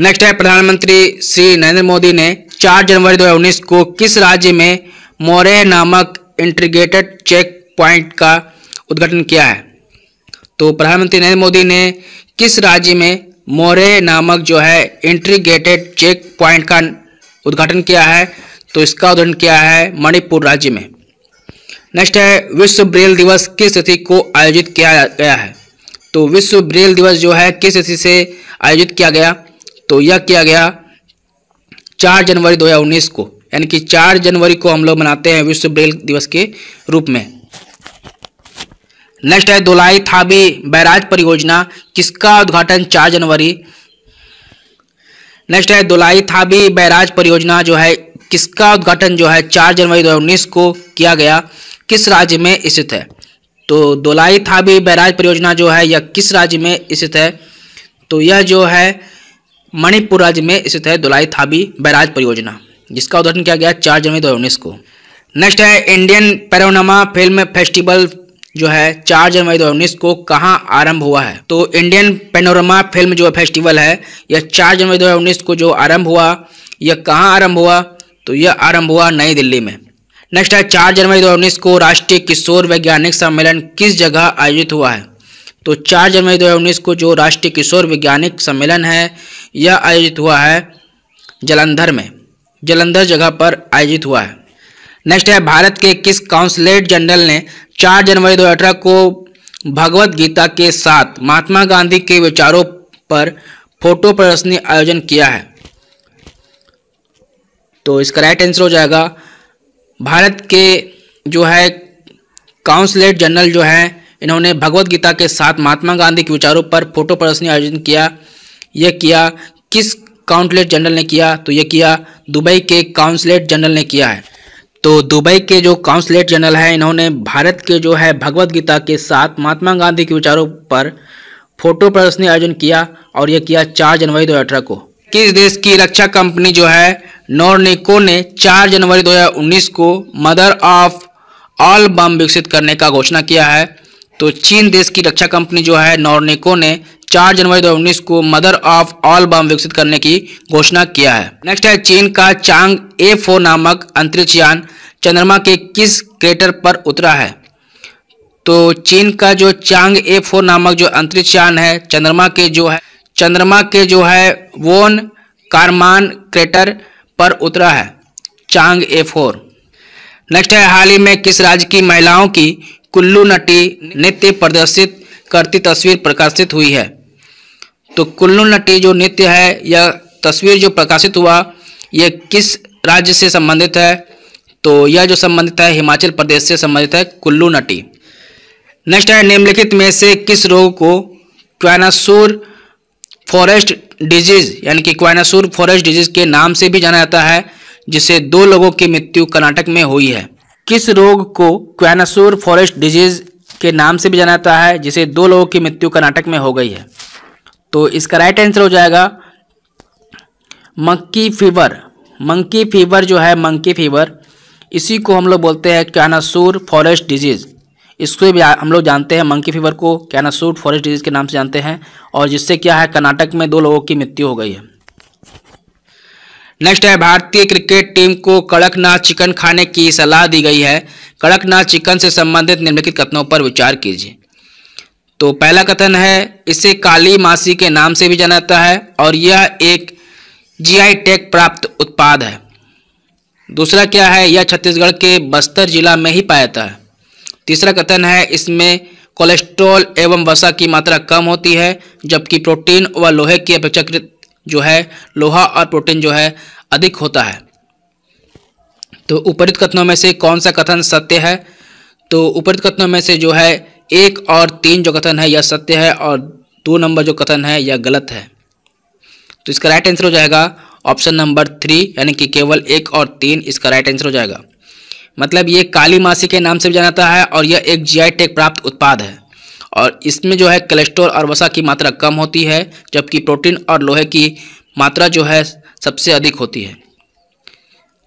नेक्स्ट है प्रधानमंत्री श्री नरेंद्र मोदी ने 4 जनवरी 2019 को किस राज्य में मोरे नामक इंटीग्रेटेड चेक पॉइंट का उद्घाटन किया है तो प्रधानमंत्री नरेंद्र मोदी ने किस राज्य में मोरे नामक जो है इंटीग्रेटेड चेक पॉइंट का उद्घाटन किया है तो इसका उद्घाटन किया है मणिपुर राज्य में नेक्स्ट है विश्व ब्रेल दिवस किस तिथि को आयोजित किया गया है तो विश्व ब्रेल दिवस जो है किस तिथि से आयोजित किया गया तो यह किया गया चार जनवरी 2019 को यानी कि चार जनवरी को हम लोग मनाते हैं विश्व ब्रेल दिवस के रूप में नेक्स्ट है दोलाई थाबी बैराज परियोजना किसका उद्घाटन चार जनवरी नेक्स्ट है दोलाई थाबी बैराज परियोजना जो है किसका उद्घाटन जो है चार जनवरी 2019 को किया गया किस राज्य में स्थित है तो दोलाई थाबी बैराज परियोजना जो है यह किस राज्य में स्थित है तो यह जो है मणिपुर राज्य में स्थित है दुलाई थाबी बैराज परियोजना जिसका उद्घाटन किया गया चार जनवरी दो को नेक्स्ट है इंडियन पैरोनामा फिल्म फेस्टिवल जो है चार जनवरी दो को कहाँ आरंभ हुआ है तो इंडियन पेनोरमा फिल्म जो फेस्टिवल है यह चार जनवरी दो को जो आरंभ हुआ यह कहाँ आरंभ हुआ तो यह आरंभ हुआ नई दिल्ली में नेक्स्ट है चार जनवरी दो को राष्ट्रीय किशोर वैज्ञानिक सम्मेलन किस जगह आयोजित हुआ है तो चार जनवरी दो को जो राष्ट्रीय किशोर वैज्ञानिक सम्मेलन है यह आयोजित हुआ है जलंधर में जलंधर जगह पर आयोजित हुआ है नेक्स्ट है भारत के किस काउंसलेट जनरल ने 4 जनवरी 2018 को भगवत गीता के साथ महात्मा गांधी के विचारों पर फोटो प्रदर्शनी आयोजन किया है तो इसका राइट आंसर हो जाएगा भारत के जो है काउंसलेट जनरल जो है इन्होंने भगवत गीता के साथ महात्मा गांधी के विचारों पर फोटो प्रदर्शनी आयोजन किया यह किया किस काउंसलेट जनरल ने किया तो यह किया दुबई के काउंसलेट जनरल ने किया है तो दुबई के जो काउंसलेट जनरल हैं इन्होंने भारत के जो है भगवत गीता के साथ महात्मा गांधी के विचारों पर फोटो प्रदर्शनी आयोजन किया और यह किया चार जनवरी दो को किस देश की रक्षा कंपनी जो है नॉर्निको ने 4 जनवरी 2019 को मदर ऑफ ऑल बम विकसित करने का घोषणा किया है तो चीन देश की रक्षा कंपनी जो है नॉर्निको ने 4 जनवरी 2019 को मदर ऑफ ऑल बम विकसित करने की घोषणा किया है नेक्स्ट है चीन का चांग ए फोर नामक अंतरिक्ष यान चंद्रमा के किस क्रेटर पर उतरा है तो चीन का जो चांग ए फोर नामक जो अंतरिक्ष यान है चंद्रमा के जो है चंद्रमा के जो है वोन कारमान क्रेटर पर उतरा है चांग ए फोर नेक्स्ट है हाल ही में किस राज्य की महिलाओं की कुल्लू नटी नृत्य प्रदर्शित करती तस्वीर प्रकाशित हुई है तो कुल्लू नटी जो नृत्य है यह तस्वीर जो प्रकाशित हुआ यह किस राज्य से संबंधित है तो यह जो संबंधित है हिमाचल प्रदेश से संबंधित है कुल्लू नटी नेक्स्ट है निम्नलिखित में से किस रोग को क्वानासूर फॉरेस्ट डिजीज यानी कि क्वानासूर फॉरेस्ट डिजीज के नाम से भी जाना जाता है जिसे दो लोगों की मृत्यु कर्नाटक में हुई है किस रोग को क्वानासूर फॉरेस्ट डिजीज के नाम से भी जाना जाता है जिसे दो लोगों की मृत्यु कर्नाटक में हो गई है तो इसका राइट आंसर हो जाएगा मंकी फीवर मंकी फीवर जो है मंकी फीवर इसी को हम लोग बोलते हैं कैनासूर फॉरेस्ट डिजीज़ इसको भी हम लोग जानते हैं मंकी फीवर को कैनासूर फॉरेस्ट डिजीज़ के नाम से जानते हैं और जिससे क्या है कर्नाटक में दो लोगों की मृत्यु हो गई है नेक्स्ट है भारतीय क्रिकेट टीम को कड़कनाथ चिकन खाने की सलाह दी गई है कड़कनाथ चिकन से संबंधित निम्नलिखित कथनों पर विचार कीजिए तो पहला कथन है इसे काली मासी के नाम से भी जाना जाता है और यह एक जीआई टैग प्राप्त उत्पाद है दूसरा क्या है यह छत्तीसगढ़ के बस्तर जिला में ही पाया जाता है तीसरा कथन है इसमें कोलेस्ट्रॉल एवं वसा की मात्रा कम होती है जबकि प्रोटीन व लोहे की अपेक्षाकृत जो है लोहा और प्रोटीन जो है अधिक होता है तो उपरित कथनों में से कौन सा कथन सत्य है तो उपरित कथनों में से जो है एक और तीन जो कथन है यह सत्य है और दो नंबर जो कथन है यह गलत है तो इसका राइट आंसर हो जाएगा ऑप्शन नंबर थ्री यानी कि केवल एक और तीन इसका राइट आंसर हो जाएगा मतलब ये काली मासी के नाम से भी जाना है और यह एक जी टेक प्राप्त उत्पाद है और इसमें जो है कोलेस्ट्रोल और वसा की मात्रा कम होती है जबकि प्रोटीन और लोहे की मात्रा जो है सबसे अधिक होती है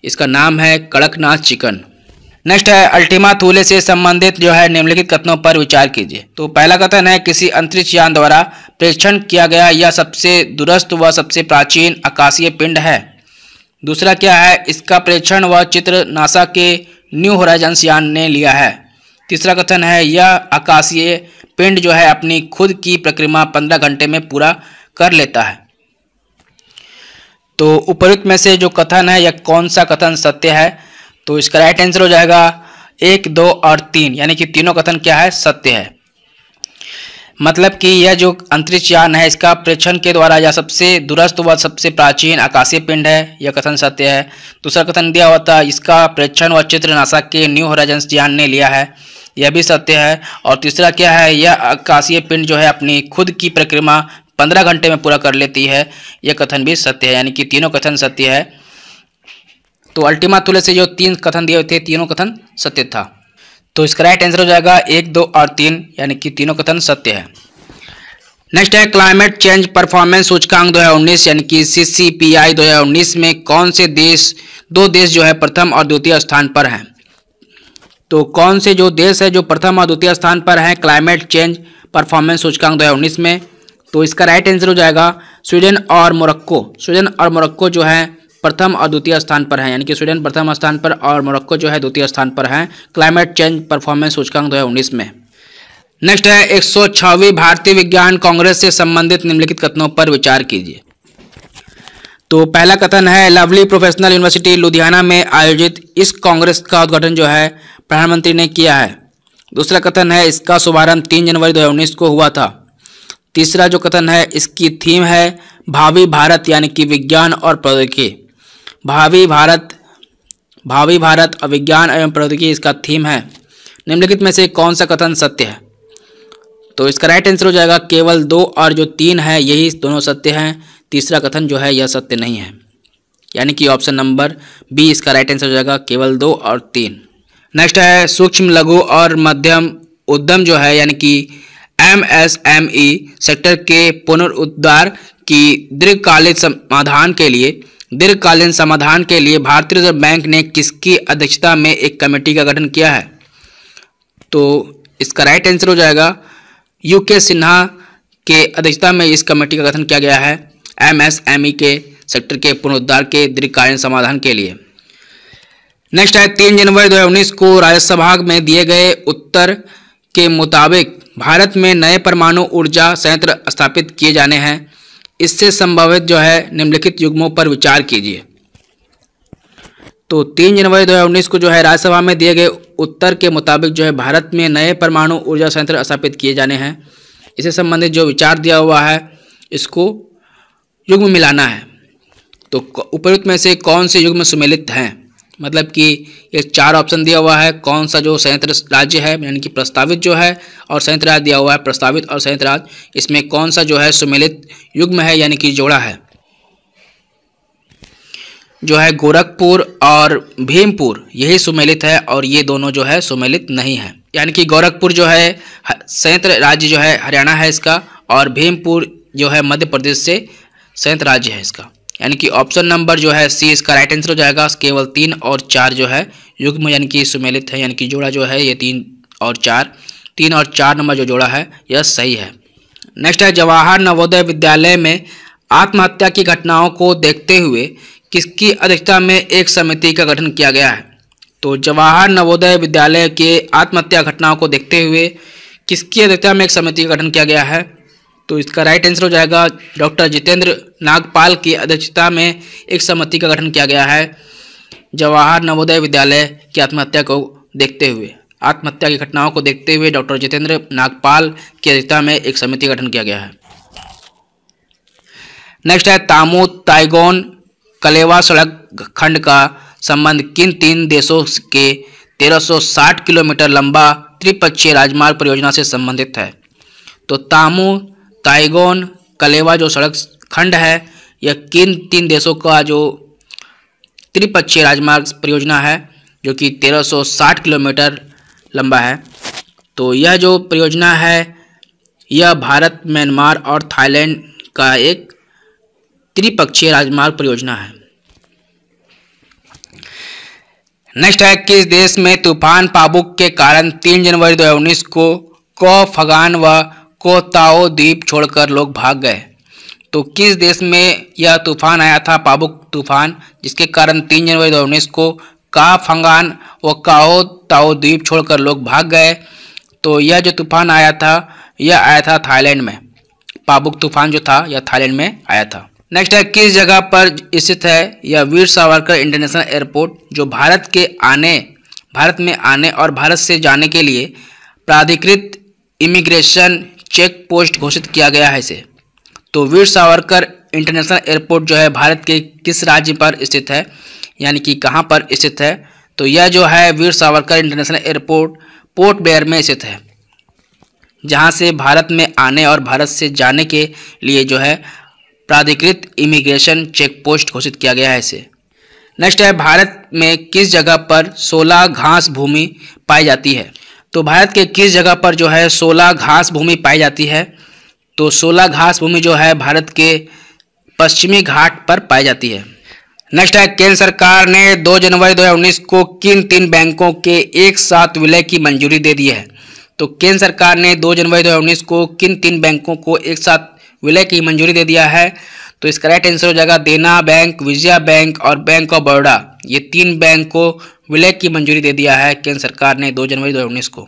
इसका नाम है कड़कनाथ चिकन नेक्स्ट है अल्टीमा थूले से संबंधित जो है निम्नलिखित कथनों पर विचार कीजिए तो पहला कथन है किसी अंतरिक्ष यान द्वारा प्रेक्षण किया गया यह सबसे दुरस्त व सबसे प्राचीन आकाशीय पिंड है दूसरा क्या है इसका प्रेक्षण व चित्र नासा के न्यू होराइजन्स यान ने लिया है तीसरा कथन है यह आकाशीय पिंड जो है अपनी खुद की प्रक्रिया पंद्रह घंटे में पूरा कर लेता है तो उपयुक्त में से जो कथन है यह कौन सा कथन सत्य है तो इसका राइट आंसर हो जाएगा एक दो और तीन यानी कि तीनों कथन क्या है सत्य है मतलब कि यह जो अंतरिक्ष यान है इसका प्रेक्षण के द्वारा यह सबसे दूरस्थ व सबसे प्राचीन आकाशीय पिंड है यह कथन सत्य है दूसरा कथन दिया हुआ था इसका प्रेक्षण व चित्र नासा के न्यू होराइजन्स यान ने लिया है यह भी सत्य है और तीसरा क्या है यह आकाशीय पिंड जो है अपनी खुद की परिक्रमा पंद्रह घंटे में पूरा कर लेती है यह कथन भी सत्य है यानी कि तीनों कथन सत्य है तो अल्टीमा तुले से जो तीन कथन दिए हुए थे तीनों कथन सत्य था तो इसका राइट आंसर हो जाएगा एक दो और तीन यानी कि तीनों कथन सत्य है नेक्स्ट है क्लाइमेट चेंज परफॉर्मेंस सूचकांक 2019 यानी कि सीसीपीआई 2019 में कौन से देश दो देश जो है प्रथम और द्वितीय स्थान पर हैं तो कौन से जो देश है जो प्रथम और द्वितीय स्थान पर हैं क्लाइमेट चेंज परफॉर्मेंस सूचकांक 2019 में तो इसका राइट आंसर हो जाएगा स्वीडन और मोरक्को स्वीडन और मोरक्को जो है प्रथम और द्वितीय स्थान पर है यानी कि स्वीडन प्रथम स्थान पर और मोरक्को जो है द्वितीय स्थान पर है क्लाइमेट चेंज परफॉर्मेंस सूचकांक दो में नेक्स्ट है एक सौ छवी भारतीय विज्ञान कांग्रेस से संबंधित निम्नलिखित कथनों पर विचार कीजिए तो पहला कथन है लवली प्रोफेशनल यूनिवर्सिटी लुधियाना में आयोजित इस कांग्रेस का उद्घाटन जो है प्रधानमंत्री ने किया है दूसरा कथन है इसका शुभारंभ तीन जनवरी 2019 को हुआ था तीसरा जो कथन है इसकी थीम है भावी भारत यानी कि विज्ञान और प्रौद्योगिकी भावी भारत भावी भारत विज्ञान एवं प्रौद्योगिकी इसका थीम है निम्नलिखित में से कौन सा कथन सत्य है तो इसका राइट आंसर हो जाएगा केवल दो और जो तीन है यही दोनों सत्य हैं तीसरा कथन जो है यह सत्य नहीं है यानी कि ऑप्शन नंबर बी इसका राइट आंसर हो जाएगा केवल दो और तीन नेक्स्ट है सूक्ष्म लघु और मध्यम उद्यम जो है यानी कि M S M E sector के पुनरुद्धार की दीर्घकालिक समाधान के लिए दीर्घकालीन समाधान के लिए भारतीय रिजर्व बैंक ने किसकी अध्यक्षता में एक कमेटी का गठन किया है तो इसका राइट आंसर हो जाएगा यू के सिन्हा के अध्यक्षता में इस कमेटी का गठन किया गया है एमएसएमई e के सेक्टर के पुनरुद्धार के दीर्घकालीन समाधान के लिए नेक्स्ट है तीन जनवरी 2019 को राज्यसभा में दिए गए उत्तर के मुताबिक भारत में नए परमाणु ऊर्जा संयंत्र स्थापित किए जाने हैं इससे संभावित जो है निम्नलिखित युग्मों पर विचार कीजिए तो तीन जनवरी 2019 को जो है राज्यसभा में दिए गए उत्तर के मुताबिक जो है भारत में नए परमाणु ऊर्जा संयंत्र स्थापित किए जाने हैं इससे संबंधित जो विचार दिया हुआ है इसको युग्म मिलाना है तो उपयुक्त में से कौन से युग्म सुमेलित हैं मतलब कि ये चार ऑप्शन दिया हुआ है कौन सा जो संयुक्त राज्य है यानी कि प्रस्तावित जो है और संयुक्त राज्य दिया हुआ है प्रस्तावित और संयुक्त राज्य इसमें कौन सा जो है सुमेलित युग्म है यानी कि जोड़ा है जो है गोरखपुर और भीमपुर यही सुमेलित है और ये दोनों जो है सुमेलित नहीं है यानी कि गोरखपुर जो है संयुक्त राज्य जो है हरियाणा है इसका और भीमपुर जो है मध्य प्रदेश से संयुक्त राज्य है इसका यानी कि ऑप्शन नंबर जो है सी इसका राइट आंसर हो जाएगा केवल तीन और चार जो है युग्म यानी कि सुमेलित है यानी कि जोड़ा जो है ये तीन और चार तीन और चार नंबर जो जोड़ा है यह सही है नेक्स्ट है जवाहर नवोदय विद्यालय में आत्महत्या की घटनाओं को देखते हुए किसकी अध्यक्षता में एक समिति का गठन किया गया है तो जवाहर नवोदय विद्यालय के आत्महत्या घटनाओं को देखते हुए किसकी अध्यक्षता में एक समिति का गठन किया गया है तो इसका राइट आंसर हो जाएगा डॉक्टर जितेंद्र नागपाल की अध्यक्षता में एक समिति का गठन किया गया है जवाहर नवोदय विद्यालय की आत्महत्या को देखते हुए आत्महत्या की घटनाओं को देखते हुए डॉक्टर जितेंद्र नागपाल की अध्यक्षता में एक समिति का गठन किया गया है नेक्स्ट है तामो ताइगोन कलेवा सड़क खंड का संबंध किन तीन देशों के 1360 किलोमीटर लंबा त्रिपक्षीय राजमार्ग परियोजना से संबंधित है तो तामो ताइगोन कलेवा जो सड़क खंड है यह किन तीन देशों का जो त्रिपक्षीय राजमार्ग परियोजना है जो कि 1360 किलोमीटर लंबा है तो यह जो परियोजना है यह भारत म्यांमार और थाईलैंड का एक त्रिपक्षीय राजमार्ग परियोजना है नेक्स्ट है किस देश में तूफान पाबुक के कारण 3 जनवरी 2019 को क फगान व कोताओ द्वीप छोड़कर लोग भाग गए तो किस देश में यह तूफान आया था पाबुक तूफान जिसके कारण तीन जनवरी दो उन्नीस को का फंगान व काओ ताओ द्वीप छोड़कर लोग भाग गए तो यह जो तूफान आया था यह आया था थाईलैंड में पाबुक तूफान जो था यह थाईलैंड में आया था नेक्स्ट है किस जगह पर स्थित है यह वीर सावरकर इंटरनेशनल एयरपोर्ट जो भारत के आने भारत में आने और भारत से जाने के लिए प्राधिकृत इमिग्रेशन चेक पोस्ट घोषित किया गया है इसे तो वीर सावरकर इंटरनेशनल एयरपोर्ट जो है भारत के किस राज्य पर स्थित है यानी कि कहाँ पर स्थित है तो यह जो है वीर सावरकर इंटरनेशनल एयरपोर्ट पोर्ट बेयर में स्थित है जहाँ से भारत में आने और भारत से जाने के लिए जो है प्राधिकृत इमिग्रेशन चेक पोस्ट घोषित किया गया है इसे नेक्स्ट है भारत में किस जगह पर सोलह घास भूमि पाई जाती है तो भारत के किस जगह पर जो है सोलह घास भूमि पाई जाती है तो सोलह घास भूमि जो है भारत के पश्चिमी घाट पर पाई जाती है नेक्स्ट है केंद्र सरकार ने 2 जनवरी 2019 को किन तीन बैंकों के एक साथ विलय की मंजूरी दे दी है तो केंद्र सरकार ने 2 जनवरी 2019 को किन तीन बैंकों को एक साथ विलय की मंजूरी दे दिया है तो इसका राइट आंसर हो जाएगा देना बैंक विजया बैंक और बैंक ऑफ बड़ौदा ये तीन बैंक को विलय की मंजूरी दे दिया है केंद्र सरकार ने 2 जनवरी 2019 को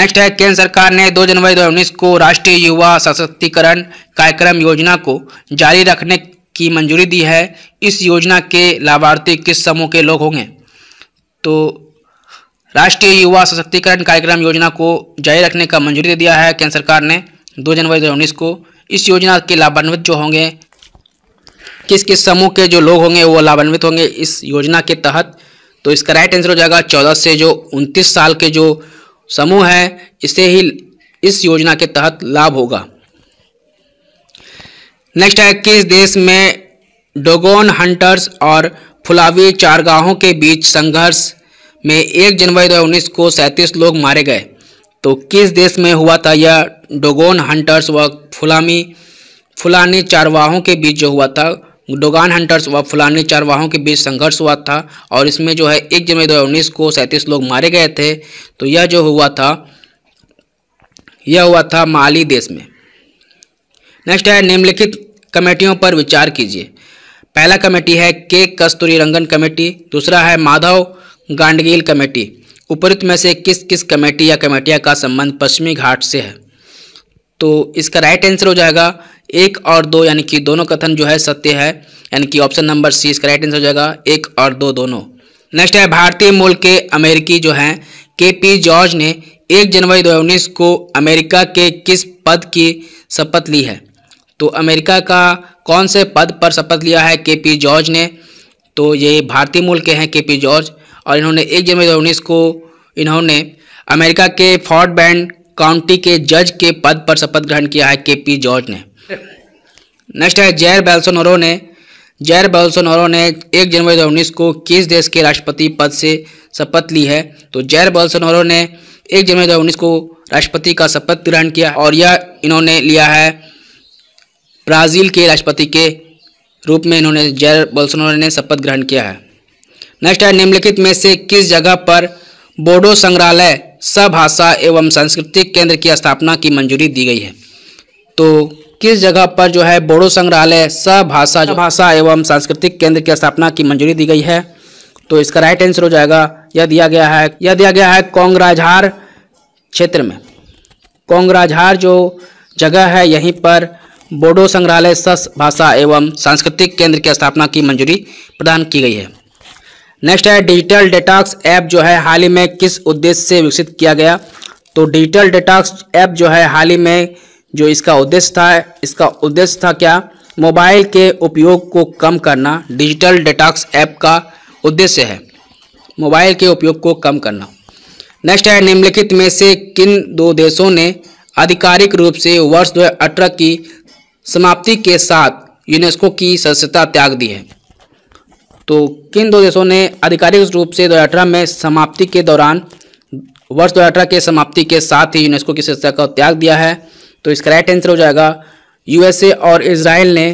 नेक्स्ट है केंद्र सरकार ने 2 जनवरी 2019 को राष्ट्रीय युवा सशक्तिकरण कार्यक्रम योजना को जारी रखने की मंजूरी दी है इस योजना के लाभार्थी किस समूह के लोग होंगे तो राष्ट्रीय युवा सशक्तिकरण कार्यक्रम योजना को जारी रखने का मंजूरी दे दिया है केंद्र सरकार ने 2 जनवरी 2019 को इस योजना के लाभान्वित जो होंगे किस किस समूह के जो लोग होंगे वो लाभान्वित होंगे इस योजना के तहत तो इसका राइट आंसर हो जाएगा चौदह से जो उनतीस साल के जो समूह है इसे ही इस योजना के तहत लाभ होगा नेक्स्ट है किस देश में डोगोन हंटर्स और फुलावी चारगाहों के बीच संघर्ष में एक जनवरी दो उन्नीस को सैंतीस लोग मारे गए तो किस देश में हुआ था यह डोगोन हंटर्स व फुलामी फुलानी चारवाहों के बीच जो हुआ था डोगान हंटर्स व फुलानी चारवाहों के बीच संघर्ष हुआ था और इसमें जो है एक जनवरी दो को सैंतीस लोग मारे गए थे तो यह जो हुआ था यह हुआ था माली देश में नेक्स्ट है निम्नलिखित कमेटियों पर विचार कीजिए पहला कमेटी है के कस्तूरी रंगन कमेटी दूसरा है माधव गांडगील कमेटी उपरुक्त में से किस किस कमेटी या कमेटियाँ का संबंध पश्चिमी घाट से है तो इसका राइट आंसर हो जाएगा एक और दो यानी कि दोनों कथन जो है सत्य है यानी कि ऑप्शन नंबर सी इसका राइट आंसर हो जाएगा एक और दो दोनों नेक्स्ट है भारतीय मूल के अमेरिकी जो हैं के पी जॉर्ज ने एक जनवरी दो को अमेरिका के किस पद की शपथ ली है तो अमेरिका का कौन से पद पर शपथ लिया है के पी जॉर्ज ने तो ये भारतीय मूल के हैं के पी जॉर्ज और इन्होंने एक जनवरी दो को इन्होंने अमेरिका के फोर्ट बैंड काउंटी के जज के पद पर शपथ ग्रहण किया है के पी जॉर्ज ने नेक्स्ट है जैर बेल्सोनोरो ने जैर बोल्सोनारो ने एक जनवरी दो उन्नीस को किस देश के राष्ट्रपति पद से शपथ ली है तो जैर बोल्सोनारो ने एक जनवरी दो उन्नीस को राष्ट्रपति का शपथ ग्रहण किया और यह इन्होंने लिया है ब्राज़ील के राष्ट्रपति के रूप में इन्होंने जैर बोल्सोनोरो ने शपथ ग्रहण किया है नेक्स्ट है निम्नलिखित में से किस जगह पर बोडो संग्रहालय सभाषा एवं सांस्कृतिक केंद्र की स्थापना की मंजूरी दी गई है तो किस जगह पर जो है बोडो संग्रहालय सभाषा भाषा एवं सांस्कृतिक केंद्र की स्थापना की मंजूरी दी गई है तो इसका राइट आंसर हो जाएगा यह दिया गया है यह दिया गया है कोंगराझार क्षेत्र में कोंगराझार जो जगह है यहीं पर बोडो संग्रहालय सस भाषा एवं सांस्कृतिक केंद्र की स्थापना की मंजूरी प्रदान की गई है नेक्स्ट है डिजिटल डेटाक्स ऐप जो है हाल ही में किस उद्देश्य से विकसित किया गया तो डिजिटल डेटाक्स ऐप जो है हाल ही में जो इसका उद्देश्य था इसका उद्देश्य था क्या मोबाइल के उपयोग को कम करना डिजिटल डिटॉक्स ऐप का उद्देश्य है मोबाइल के उपयोग को कम करना नेक्स्ट है निम्नलिखित में से किन दो देशों ने आधिकारिक रूप से वर्ष दो की समाप्ति के साथ यूनेस्को की सदस्यता त्याग दी है तो किन दो देशों ने आधिकारिक रूप से दो में समाप्ति के दौरान वर्ष दो के समाप्ति के साथ ही यूनेस्को की सदस्यता का त्याग दिया है तो इसका राइट आंसर हो जाएगा यूएसए और इसराइल ने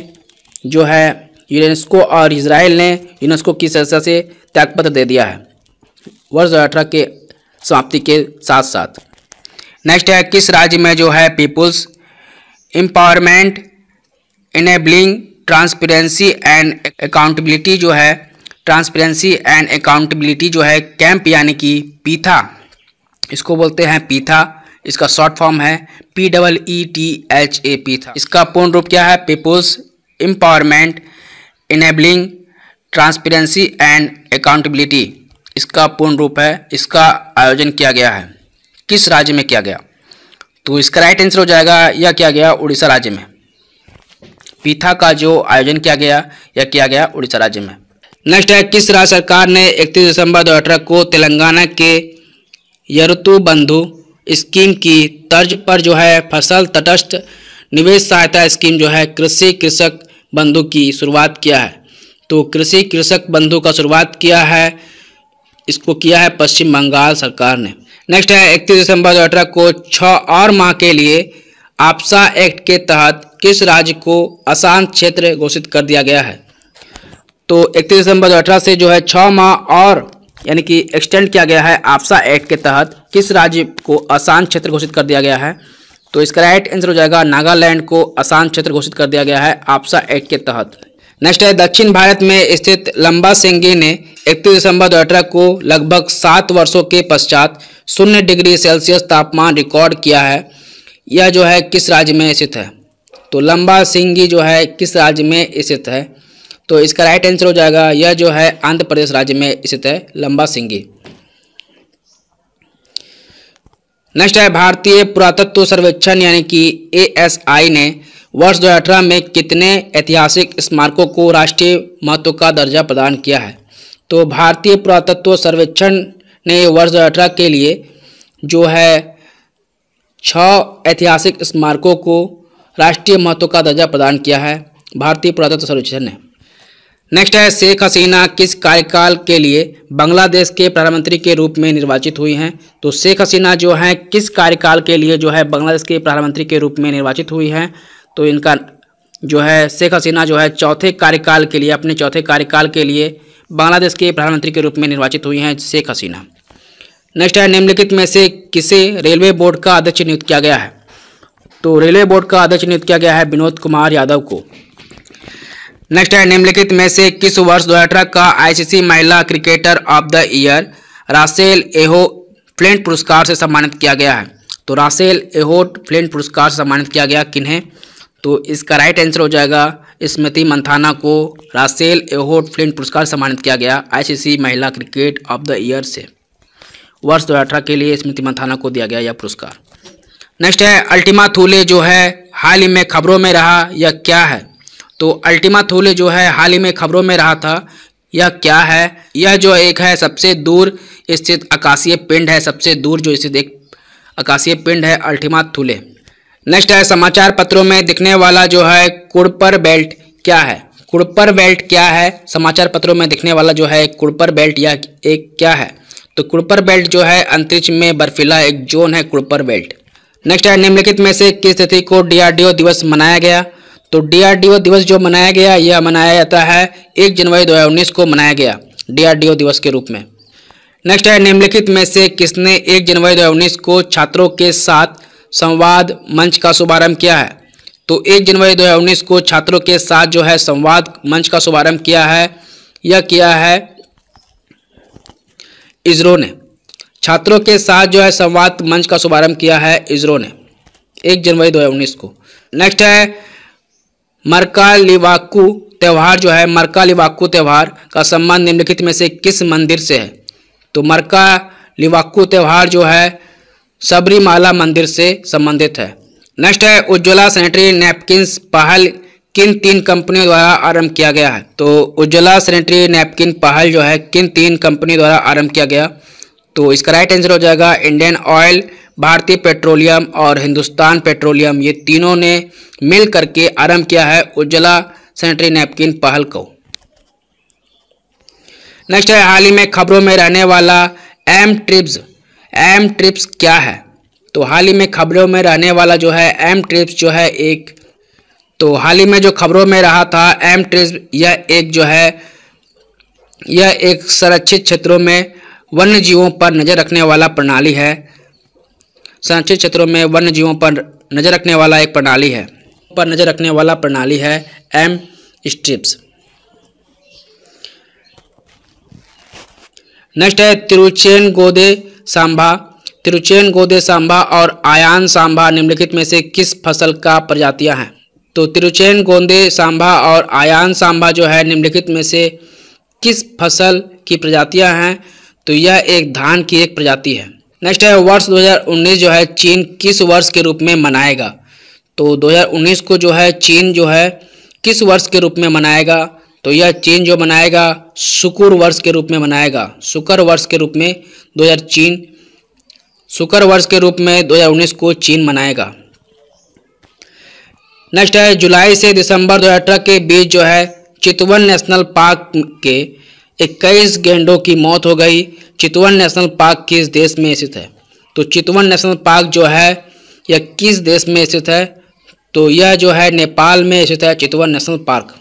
जो है यूनेस्को और इसराइल ने यूनेस्को की सदस्यता से त्यागपत्र दे दिया है वर्ष अठारह के समाप्ति के साथ साथ नेक्स्ट है किस राज्य में जो है people's empowerment enabling transparency and accountability जो है ट्रांसपेरेंसी एंड अकाउंटेबिलिटी जो है कैंप यानी कि पीथा इसको बोलते हैं पीथा इसका शॉर्ट फॉर्म है P double E T H A पी था इसका पूर्ण रूप क्या है people's empowerment enabling transparency and accountability इसका पूर्ण रूप है इसका आयोजन किया गया है किस राज्य में किया गया तो इसका राइट आंसर हो जाएगा यह किया गया उड़ीसा राज्य में पीथा का जो आयोजन किया गया यह किया गया उड़ीसा राज्य में नेक्स्ट है किस राज्य सरकार ने इकतीस दिसंबर दो को तेलंगाना के यरुतु बंधु स्कीम की तर्ज पर जो है फसल तटस्थ निवेश सहायता स्कीम जो है कृषि कृषक बंधु की शुरुआत किया है तो कृषि कृषक बंधु का शुरुआत किया है इसको किया है पश्चिम बंगाल सरकार ने नेक्स्ट है इकतीस दिसंबर दो अठारह को छः और माह के लिए आपसा एक्ट के तहत किस राज्य को अशांत क्षेत्र घोषित कर दिया गया है तो इकतीस दिसंबर दो अठारह से जो है छः माह और यानी कि एक्सटेंड किया गया है आपसा एक्ट के तहत किस राज्य को आसान क्षेत्र घोषित कर दिया गया है तो इसका राइट आंसर हो जाएगा नागालैंड को आसान क्षेत्र घोषित कर दिया गया है आपसा एक्ट के तहत नेक्स्ट है दक्षिण भारत में स्थित लंबा सेंगे ने इकतीस दिसंबर दो को लगभग सात वर्षों के पश्चात शून्य डिग्री सेल्सियस तापमान रिकॉर्ड किया है यह जो है किस राज्य में स्थित है तो लंबा सिंगी जो है किस राज्य में स्थित है तो इसका राइट आंसर हो जाएगा यह जो है आंध्र प्रदेश राज्य में स्थित है लंबा सिंगी नेक्स्ट है भारतीय पुरातत्व सर्वेक्षण यानी कि एएसआई ने वर्ष 2018 में कितने ऐतिहासिक स्मारकों को राष्ट्रीय महत्व का दर्जा प्रदान किया है तो भारतीय पुरातत्व सर्वेक्षण ने वर्ष दो के लिए जो है छः ऐतिहासिक स्मारकों को राष्ट्रीय महत्व का दर्जा प्रदान किया है भारतीय पुरातत्व सर्वेक्षण ने नेक्स्ट है शेख हसीना किस कार्यकाल के लिए बांग्लादेश के प्रधानमंत्री के रूप में निर्वाचित हुई हैं तो शेख हसीना जो है किस कार्यकाल के लिए जो है बांग्लादेश के प्रधानमंत्री के रूप में निर्वाचित हुई हैं तो इनका जो है शेख हसीना जो है चौथे कार्यकाल के लिए अपने चौथे कार्यकाल के लिए बांग्लादेश के प्रधानमंत्री के रूप में निर्वाचित हुई हैं शेख हसीना नेक्स्ट है निम्नलिखित में से किसे रेलवे बोर्ड का अध्यक्ष नियुक्त किया गया है तो रेलवे बोर्ड का अध्यक्ष नियुक्त किया गया है विनोद कुमार यादव को नेक्स्ट है निम्नलिखित में से किस वर्ष दो का आईसीसी महिला cricketer of the year Rachael Heyhoe Flint पुरस्कार से सम्मानित किया गया है तो रासेल एहोट फ्लेंट पुरस्कार से सम्मानित किया गया किन्हें तो इसका राइट आंसर हो जाएगा स्मृति मंथाना को रासेल एहोट फ्लेंट पुरस्कार सम्मानित किया गया आईसीसी महिला क्रिकेट ऑफ द ईयर से वर्ष दो के लिए स्मृति मंथाना को दिया गया यह पुरस्कार नेक्स्ट है अल्टिमा थूले जो है हाल ही में खबरों में रहा यह क्या है तो अल्टीमा थूले जो है हाल ही में खबरों में रहा था यह क्या है यह जो एक है सबसे दूर स्थित आकाशीय पिंड है सबसे दूर जो स्थित एक आकाशीय पिंड है अल्टीमा थूले नेक्स्ट है समाचार पत्रों में दिखने वाला जो है कुड़पर बेल्ट क्या है कुड़पर बेल्ट क्या है समाचार पत्रों में दिखने वाला जो है कुड़पर बेल्ट यह एक क्या है तो कुड़पर बेल्ट जो है अंतरिक्ष में बर्फीला एक जोन है कुड़पर बेल्ट नेक्स्ट है निम्नलिखित में से किस तिथि को डीआरडीओ दिवस मनाया गया तो डीआरडीओ दिवस जो मनाया गया यह मनाया जाता है एक जनवरी 2019 को मनाया गया डीआरडीओ दिवस के रूप में नेक्स्ट है निम्नलिखित में से किसने एक जनवरी 2019 को छात्रों के साथ संवाद मंच का शुभारंभ किया है तो एक जनवरी 2019 को छात्रों के साथ जो है संवाद मंच का शुभारंभ किया है यह किया है इसरो ने छात्रों के साथ जो है संवाद मंच का शुभारंभ किया है इसरो ने एक जनवरी दो को नेक्स्ट है मरका लिवाकू त्यौहार जो है मरका लिवाकू त्यौहार का संबंध निम्नलिखित में से किस मंदिर से है तो मरका लिवाकू त्यौहार जो है सबरीमाला मंदिर से संबंधित है नेक्स्ट है उज्ज्वला सैनिटरी नैपकिन्स पहल किन तीन कंपनियों द्वारा आरंभ किया गया है तो उज्ज्वला सैनिटरी नैपकिन पहल जो है किन तीन कंपनी द्वारा आरंभ किया गया तो इसका राइट आंसर हो जाएगा इंडियन ऑयल भारतीय पेट्रोलियम और हिंदुस्तान पेट्रोलियम ये तीनों ने मिल करके आरंभ किया है उज्ज्वला सैनिटरी नैपकिन पहल को नेक्स्ट है हाल ही में खबरों में रहने वाला एम ट्रिप्स एम ट्रिप्स क्या है तो हाल ही में खबरों में रहने वाला जो है एम ट्रिप्स जो है एक तो हाल ही में जो खबरों में रहा था एम ट्रिप्स यह एक जो है यह एक संरक्षित क्षेत्रों में वन्य जीवों पर नज़र रखने वाला प्रणाली है संरक्षित क्षेत्रों में वन्य जीवों पर नज़र रखने वाला एक प्रणाली है पर नज़र रखने वाला प्रणाली है एम स्ट्रिप्स नेक्स्ट है तिरुचेन गोदे सांभा तिरुचेन गोदे सांभा और आयान सांभा निम्नलिखित में से किस फसल का प्रजातियां हैं तो तिरुचेन गोंदे सांभा और आयान सांभा जो है निम्नलिखित में से किस फसल की प्रजातियां हैं तो यह एक धान की एक प्रजाति है नेक्स्ट है वर्ष 2019 जो है चीन किस वर्ष के रूप में मनाएगा तो 2019 को जो है चीन जो है किस वर्ष के रूप में मनाएगा तो यह चीन जो मनाएगा शुक्र वर्ष के रूप में मनाएगा शुक्र वर्ष के रूप में दो चीन शुक्र वर्ष के रूप में 2019 को चीन मनाएगा नेक्स्ट है जुलाई से दिसंबर दो के बीच जो है चितवन नेशनल पार्क के इक्कीस गेंडों की मौत हो गई चितवन नेशनल पार्क किस देश में स्थित है तो चितवन नेशनल पार्क जो है यह किस देश में स्थित है तो यह जो है नेपाल में स्थित है चितवन नेशनल पार्क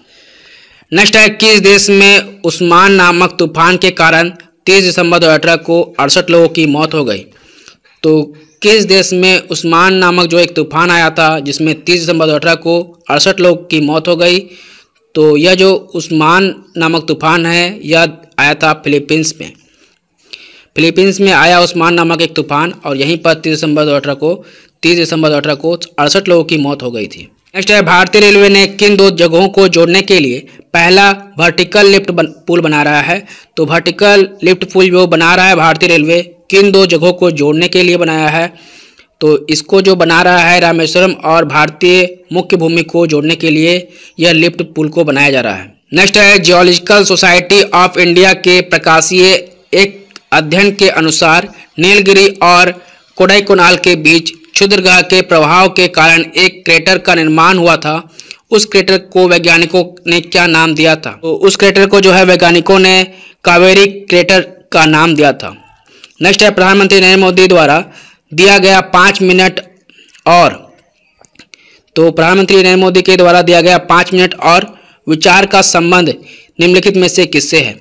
नेक्स्ट है किस देश में उस्मान नामक तूफान के कारण तीस दिसंबर दो को अड़सठ लोगों की मौत हो गई तो किस देश में उस्मान नामक जो एक तूफान आया था जिसमें तीस दिसंबर दो को अड़सठ लोगों की मौत हो गई तो यह जो उस्मान नामक तूफ़ान है यह आया था फिलीपींस में फिलीपींस में आया उस्मान नामक एक तूफ़ान और यहीं पर तीस दिसंबर दो को तीस दिसंबर दो को अड़सठ लोगों की मौत हो गई थी नेक्स्ट है भारतीय रेलवे ने किन दो जगहों को जोड़ने के लिए पहला वर्टिकल लिफ्ट बन, पुल बना रहा है तो वर्टिकल लिफ्ट पुल जो बना रहा है भारतीय रेलवे किन दो जगहों को जोड़ने के लिए बनाया है तो इसको जो बना रहा है रामेश्वरम और भारतीय मुख्य भूमि को जोड़ने के लिए यह लिफ्ट पुल को बनाया जा रहा है नेक्स्ट है जियोलॉजिकल सोसाइटी ऑफ इंडिया के प्रकाशीय एक अध्ययन के अनुसार नीलगिरी और कोडाईकोनाल के बीच क्षुद्रग्रह के प्रभाव के कारण एक क्रेटर का निर्माण हुआ था उस क्रेटर को वैज्ञानिकों ने क्या नाम दिया था तो उस क्रेटर को जो है वैज्ञानिकों ने कावेरी क्रेटर का नाम दिया था नेक्स्ट है प्रधानमंत्री नरेंद्र मोदी द्वारा दिया गया पाँच मिनट और तो प्रधानमंत्री नरेंद्र मोदी के द्वारा दिया गया पाँच मिनट और विचार का संबंध निम्नलिखित में से किससे है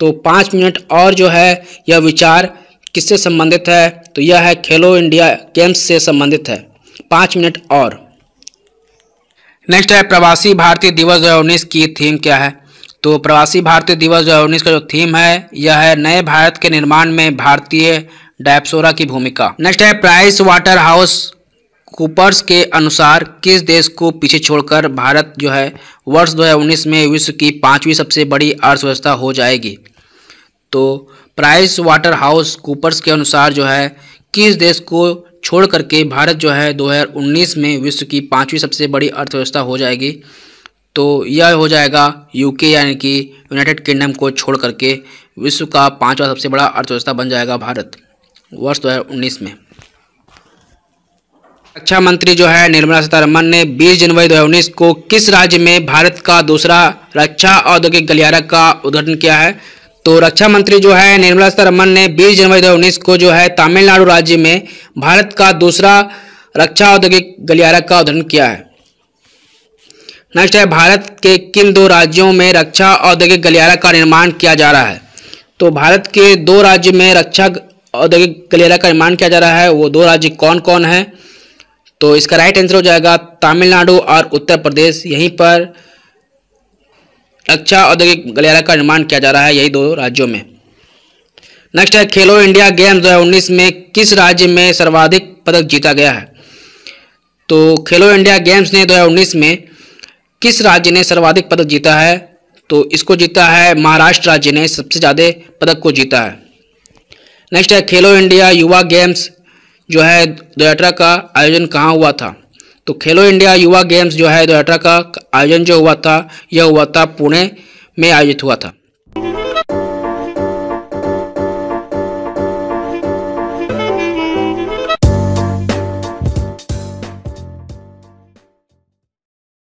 तो पाँच मिनट और जो है यह विचार किससे संबंधित है तो यह है खेलो इंडिया गेम्स से संबंधित है पाँच मिनट और नेक्स्ट है प्रवासी भारतीय दिवस दो उन्नीस की थीम क्या है तो प्रवासी भारतीय दिवस दो उन्नीस का जो थीम है यह है नए भारत के निर्माण में भारतीय डायप्सोरा की भूमिका नेक्स्ट है प्राइस वाटर हाउस कूपर्स के अनुसार किस देश को पीछे छोड़कर भारत जो है वर्ष 2019 में विश्व की पांचवी सबसे बड़ी अर्थव्यवस्था हो जाएगी तो प्राइस वाटर हाउस कूपर्स के अनुसार जो है किस देश को छोड़ करके भारत जो है 2019 में विश्व की पांचवी सबसे बड़ी अर्थव्यवस्था हो जाएगी तो यह हो जाएगा यूके यानी कि यूनाइटेड किंगडम को छोड़ करके विश्व का पाँचवा सबसे बड़ा अर्थव्यवस्था बन जाएगा भारत वर्ष दो में रक्षा मंत्री जो है निर्मला सीतारमन ने 20 जनवरी 2019 को किस राज्य में भारत का दूसरा रक्षा औद्योगिक गलियारा का उद्घाटन किया है तो रक्षा मंत्री जो है निर्मला सीतारमन ने 20 जनवरी 2019 को जो है तमिलनाडु राज्य में भारत का दूसरा रक्षा औद्योगिक गलियारा का उद्घाटन किया है नेक्स्ट है भारत के किन दो राज्यों में रक्षा औद्योगिक गलियारा का निर्माण किया जा रहा है तो भारत के दो राज्य में रक्षा औद्योगिक गलियारा का निर्माण किया जा रहा है वो दो राज्य कौन कौन है तो इसका राइट आंसर हो जाएगा तमिलनाडु और उत्तर प्रदेश यहीं पर रक्षा अच्छा, औद्योगिक गलियारा का निर्माण किया जा रहा है यही दो राज्यों में नेक्स्ट है खेलो इंडिया गेम 2019 में किस राज्य में सर्वाधिक पदक जीता गया है तो खेलो इंडिया गेम्स ने 2019 में किस राज्य ने सर्वाधिक पदक जीता है तो इसको जीता है महाराष्ट्र राज्य ने सबसे ज़्यादा पदक को जीता है नेक्स्ट है खेलो इंडिया युवा गेम्स जो है दो का आयोजन कहाँ हुआ था तो खेलो इंडिया युवा गेम्स जो है दो का आयोजन जो हुआ था यह हुआ था पुणे में आयोजित हुआ था